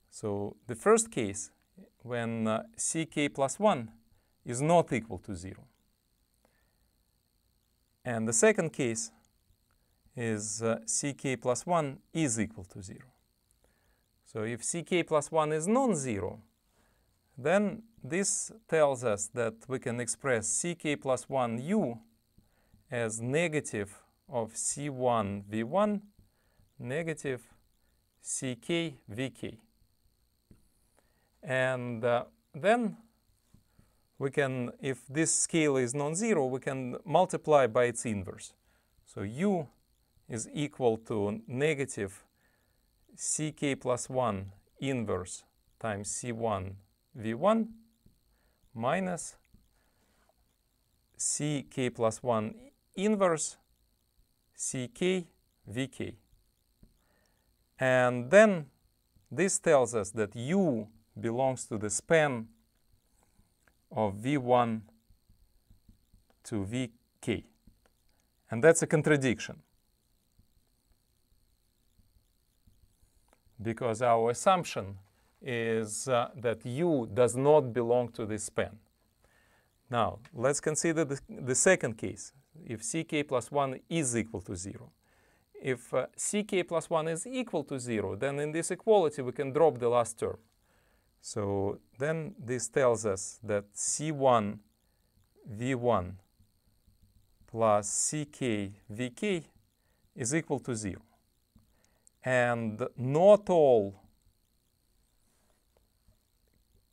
So the first case, when uh, ck plus 1 is not equal to 0. And the second case is uh, ck plus 1 is equal to 0. So if ck plus 1 is non-zero, then this tells us that we can express ck plus 1u as negative of c1 v1 negative ck vk. And uh, then we can, if this scale is non-zero, we can multiply by its inverse. So u is equal to negative ck plus 1 inverse times c1 v1 minus ck plus 1 inverse ck vk. And then this tells us that u belongs to the span of v1 to vk. And that's a contradiction. Because our assumption is uh, that U does not belong to this span. Now, let's consider the, the second case, if ck plus 1 is equal to 0. If uh, ck plus 1 is equal to 0, then in this equality we can drop the last term. So then this tells us that c1 v1 plus ck vk is equal to 0. And not all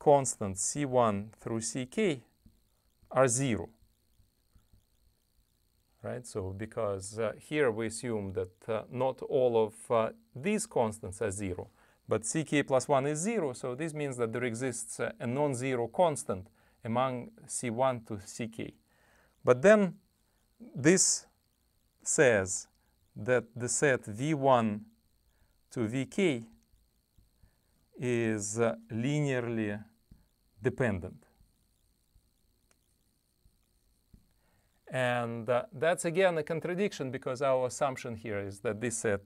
constants C1 through CK are zero. Right? So because uh, here we assume that uh, not all of uh, these constants are zero, but CK plus 1 is zero, so this means that there exists uh, a non-zero constant among C1 to CK. But then this says that the set V1 to Vk is uh, linearly dependent. And uh, that's again a contradiction because our assumption here is that this set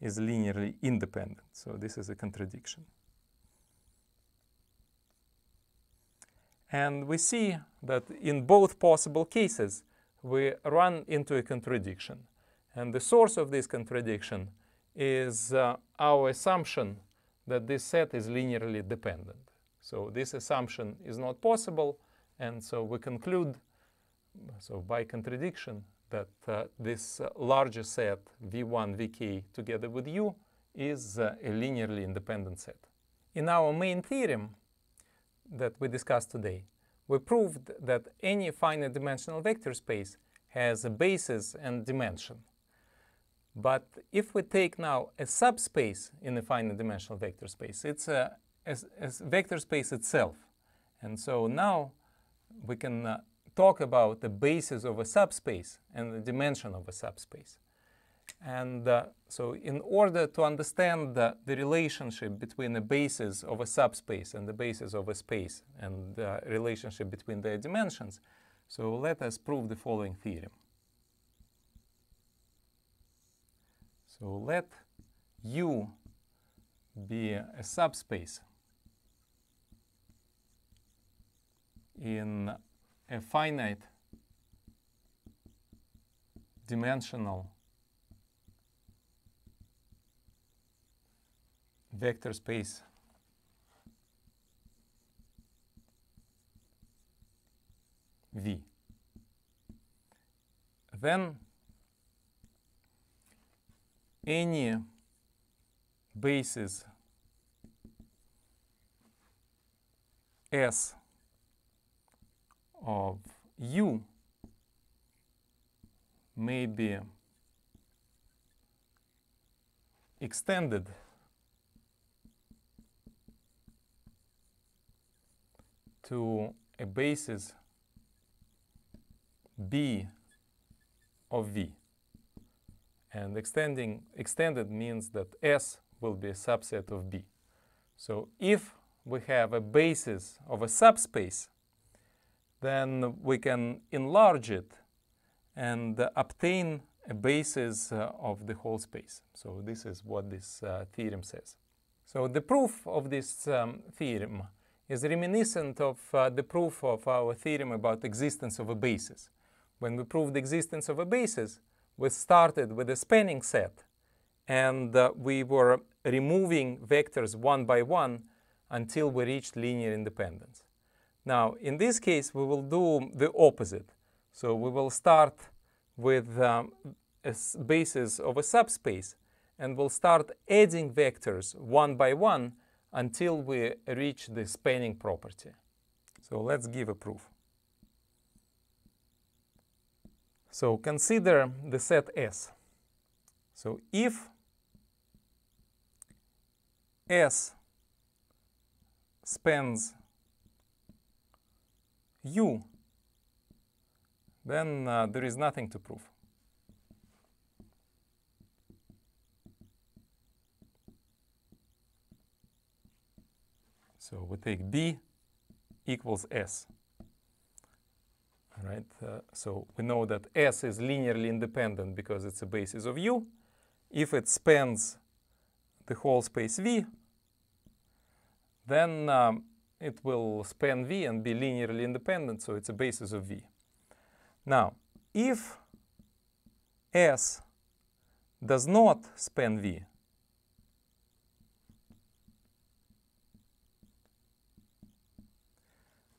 is linearly independent. So this is a contradiction. And we see that in both possible cases, we run into a contradiction. And the source of this contradiction is uh, our assumption that this set is linearly dependent. So this assumption is not possible, and so we conclude, so by contradiction, that uh, this uh, larger set V1, Vk together with U is uh, a linearly independent set. In our main theorem that we discussed today, we proved that any finite dimensional vector space has a basis and dimension. But if we take now a subspace in a finite dimensional vector space, it's a as, as vector space itself. And so now we can uh, talk about the basis of a subspace and the dimension of a subspace. And uh, so in order to understand the, relationship between the basis of a subspace and the basis of a space and the relationship between their dimensions, so let us prove the following theorem. So let U be a subspace in a finite dimensional vector space. V. Then any basis S of u may be extended to a basis b of v. And extending extended means that S will be a subset of B. So if we have a basis of a subspace then we can enlarge it and obtain a basis uh, of the whole space. So this is what this uh, theorem says. So the proof of this um, theorem is reminiscent of uh, the proof of our theorem about existence of a basis. When we proved the existence of a basis, we started with a spanning set and uh, we were removing vectors one by one until we reached linear independence. Now, in this case, we will do the opposite. So we will start with um, a basis of a subspace and we'll start adding vectors one by one until we reach the spanning property. So let's give a proof. So consider the set S. So if S spans u, then uh, there is nothing to prove. So we take B equals S. Right. uh, so we know that S is linearly independent because it's a basis of U. If it spans the whole space V, then um, it will span V and be linearly independent, so it's a basis of V. Now, if S does not span V,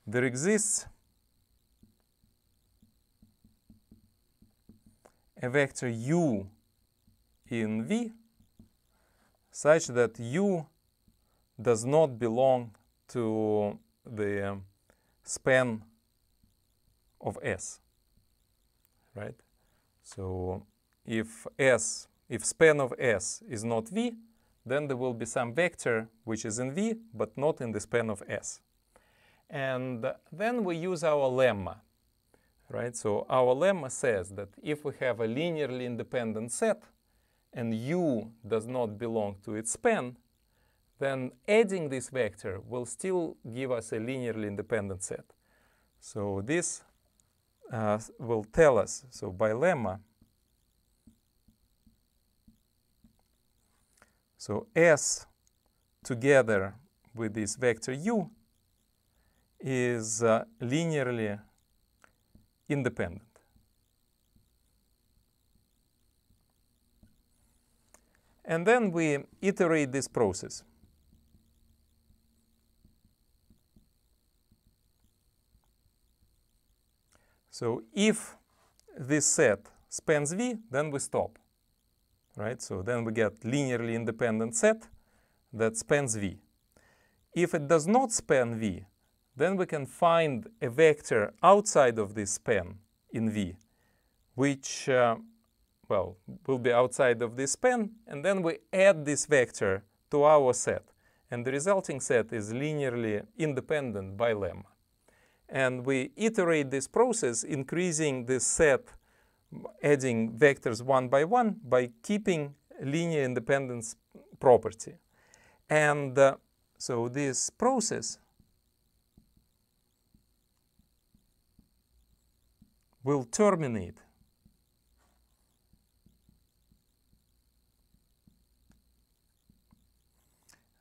there exists a vector u in V such that u does not belong to the um, span of S, right? So if S, if span of S is not V, then there will be some vector which is in V, but not in the span of S. And then we use our lemma, right? So our lemma says that if we have a linearly independent set and U does not belong to its span, then adding this vector will still give us a linearly independent set. So this uh, will tell us, so by lemma, so S together with this vector U is uh, linearly independent. And then we iterate this process. So if this set spans V, then we stop, right? So then we get linearly independent set that spans V. If it does not span V, then we can find a vector outside of this span in V, which, uh, well, will be outside of this span, and then we add this vector to our set. And the resulting set is linearly independent by lemma. And we iterate this process, increasing the set, adding vectors one by one by keeping linear independence property. And uh, so this process will terminate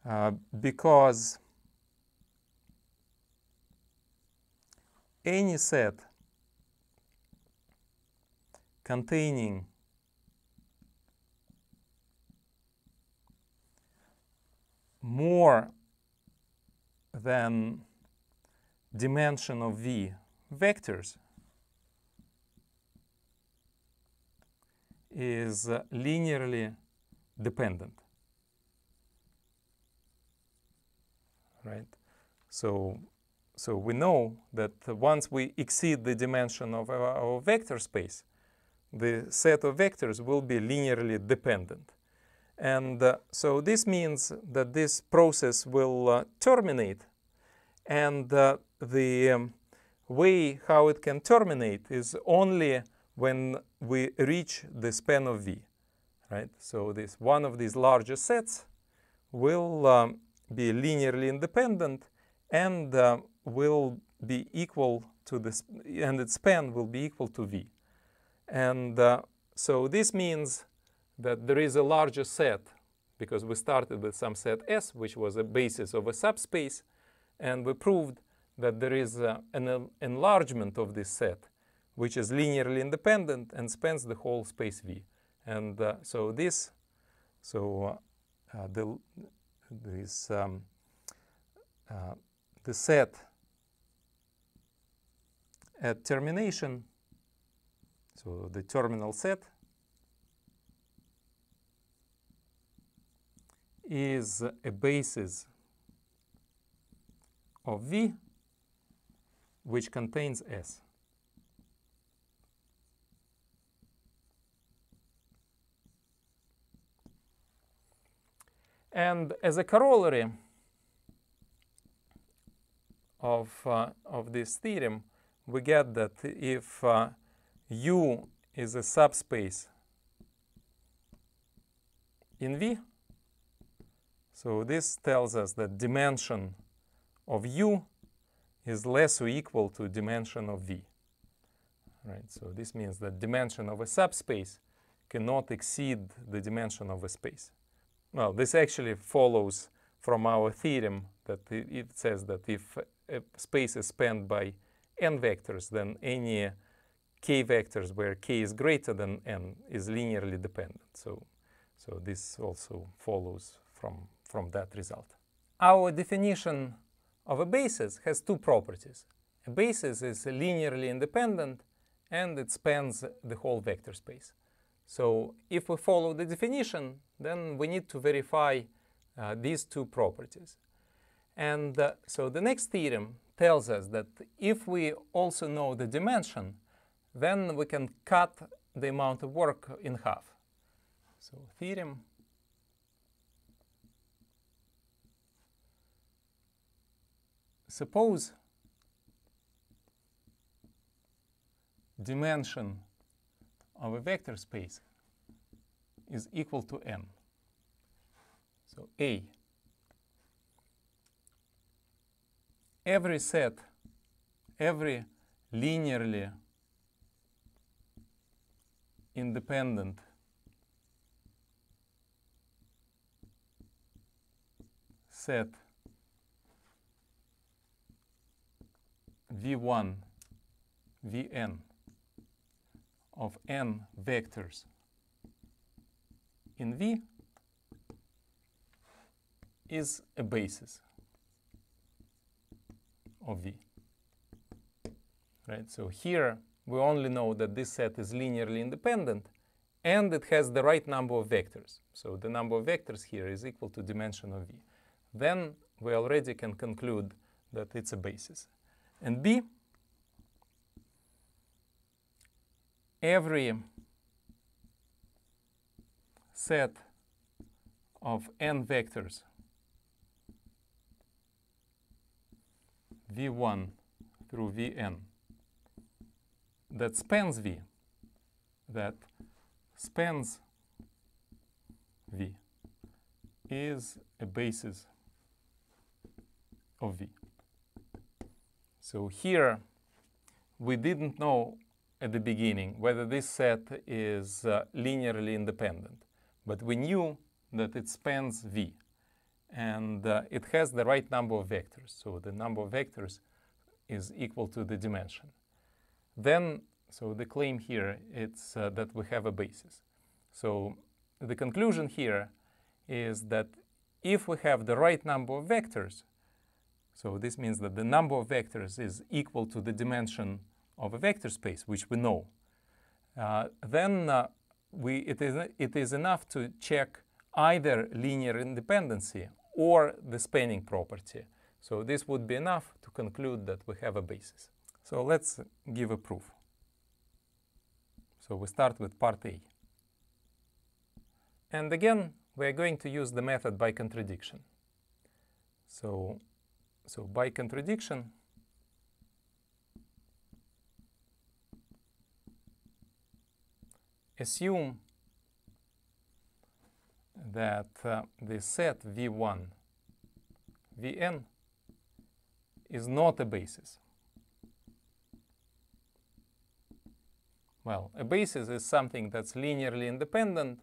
uh, because any set containing more than dimension of v vectors is uh, linearly dependent. Right? So so we know that once we exceed the dimension of our, vector space, the set of vectors will be linearly dependent. And uh, so this means that this process will uh, terminate and uh, the um, way how it can terminate is only when we reach the span of V, right? So this one of these larger sets will um, be linearly independent and uh, will be equal to this, and its span will be equal to V. And uh, so this means that there is a larger set because we started with some set S, which was a basis of a subspace, and we proved that there is uh, an enlargement of this set, which is linearly independent and spans the whole space V. And uh, so this, so uh, uh, the, this, um, the set at termination, so the terminal set is a basis of V which contains S. And as a corollary of, uh, of this theorem, we get that if uh, U is a subspace in V, so this tells us that dimension of U is less or equal to dimension of V. Right, so this means that dimension of a subspace cannot exceed the dimension of a space. Well, this actually follows from our theorem that it says that if a space is spanned by n vectors, then any k vectors where k is greater than n is linearly dependent. So, so this also follows from, from that result. Our definition of a basis has two properties. A basis is linearly independent and it spans the whole vector space. So if we follow the definition, then we need to verify uh, these two properties. And uh, so the next theorem tells us that if we also know the dimension, then we can cut the amount of work in half. So theorem suppose dimension of a vector space is equal to n. So A every set, every linearly independent set v1, vn of n vectors in v is a basis of V. Right? So here we only know that this set is linearly independent and it has the right number of vectors. So the number of vectors here is equal to dimension of V. Then we already can conclude that it's a basis. And B, every set of n vectors V1 through Vn that spans V, that spans V is a basis of V. So here we didn't know at the beginning whether this set is uh, linearly independent, but we knew that it spans V and uh, it has the right number of vectors. So the number of vectors is equal to the dimension. Then, so the claim here, it's uh, that we have a basis. So the conclusion here is that if we have the right number of vectors, so this means that the number of vectors is equal to the dimension of a vector space, which we know, uh, then uh, we, it, is, it is enough to check either linear independency or the spanning property. So this would be enough to conclude that we have a basis. So let's give a proof. So we start with part A. And again, we are going to use the method by contradiction. So, so by contradiction, assume that uh, the set v1 vn is not a basis. Well, a basis is something that's linearly independent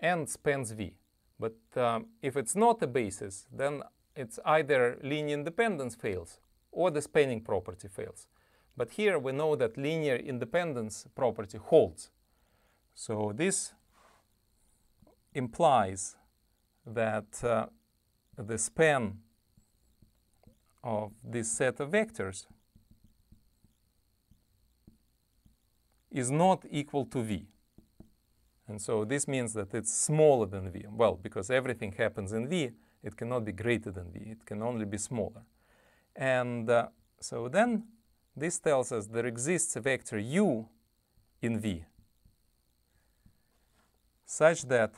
and spans V. But um, if it's not a basis, then it's either linear independence fails or the spanning property fails. But here we know that linear independence property holds. So this implies that uh, the span of this set of vectors is not equal to v. And so this means that it's smaller than v. Well, because everything happens in v, it cannot be greater than v. It can only be smaller. And uh, so then this tells us there exists a vector u in v such that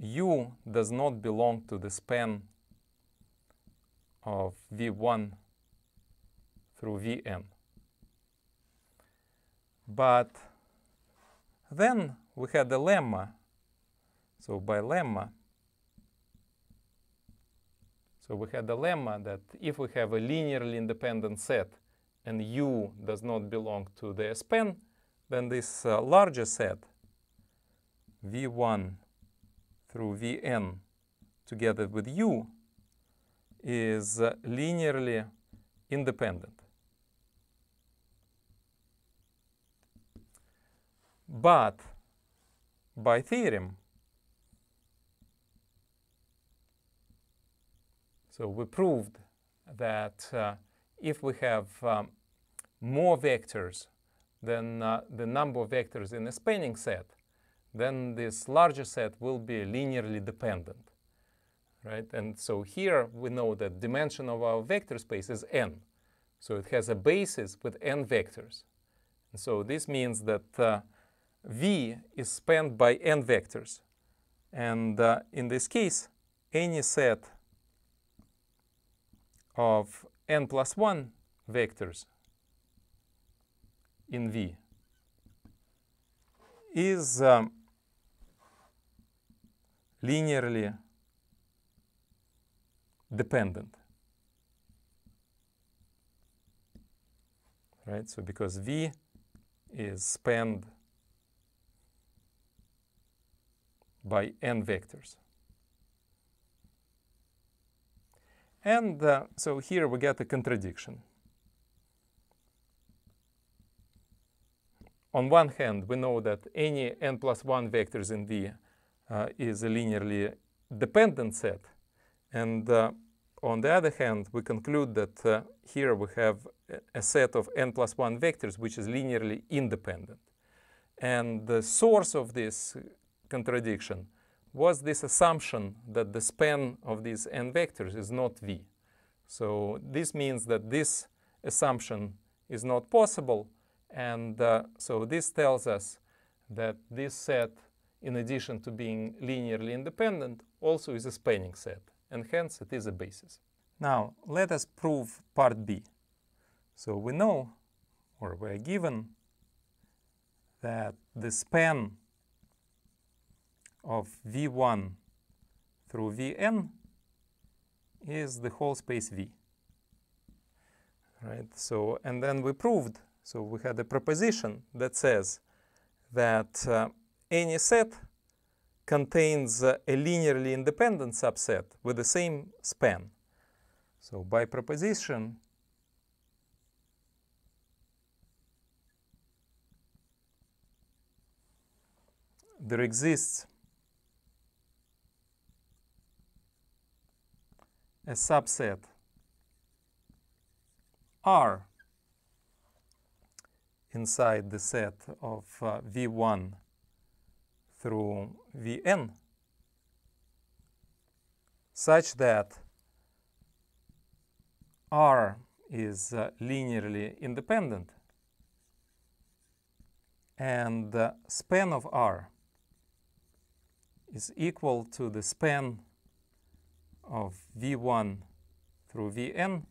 u does not belong to the span of v1 through vn. But then we had a lemma. So by lemma, so we had a lemma that if we have a linearly independent set and u does not belong to the span, then this uh, larger set v1 through Vn together with u is uh, linearly independent. But by theorem, so we proved that uh, if we have um, more vectors than uh, the number of vectors in a spanning set, then this larger set will be linearly dependent, right? And so here we know that dimension of our vector space is n. So it has a basis with n vectors. And so this means that uh, V is spanned by n vectors. And uh, in this case, any set of n plus 1 vectors in V is um, linearly dependent. Right? So because V is spanned by n vectors. And uh, so here we get a contradiction. On one hand, we know that any n plus 1 vectors in V uh, is a linearly dependent set. And uh, on the other hand, we conclude that uh, here we have a set of n plus 1 vectors which is linearly independent. And the source of this contradiction was this assumption that the span of these n vectors is not v. So this means that this assumption is not possible and uh, so this tells us that this set in addition to being linearly independent, also is a spanning set, and hence it is a basis. Now, let us prove part B. So we know, or we're given, that the span of V1 through Vn is the whole space V. Right, so, and then we proved, so we had a proposition that says that uh, any set contains a linearly independent subset with the same span. So by proposition, there exists a subset R inside the set of uh, V1 through Vn such that R is uh, linearly independent and the span of R is equal to the span of V1 through Vn,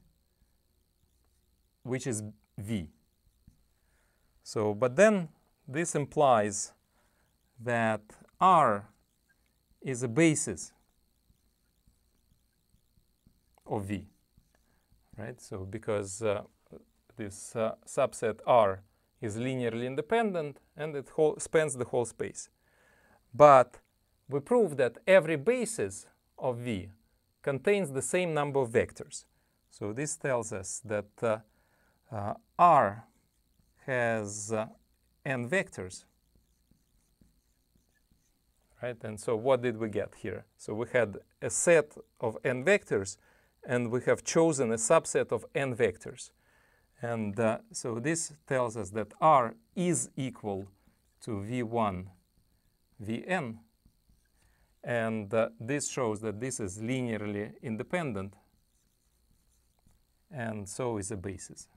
which is V. So, but then this implies that R is a basis of V, right? So because uh, this uh, subset R is linearly independent and it whole, spans the whole space. But we prove that every basis of V contains the same number of vectors. So this tells us that uh, uh R has uh, n vectors right? And so what did we get here? So we had a set of n vectors, and we have chosen a subset of n vectors. And uh, so this tells us that R is equal to V1 Vn. And uh, this shows that this is linearly independent, and so is a basis.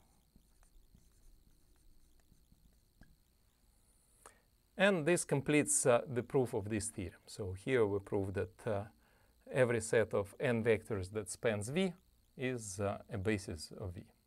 And this completes uh, the proof of this theorem. So here we prove that uh, every set of n vectors that spans V is uh, a basis of V.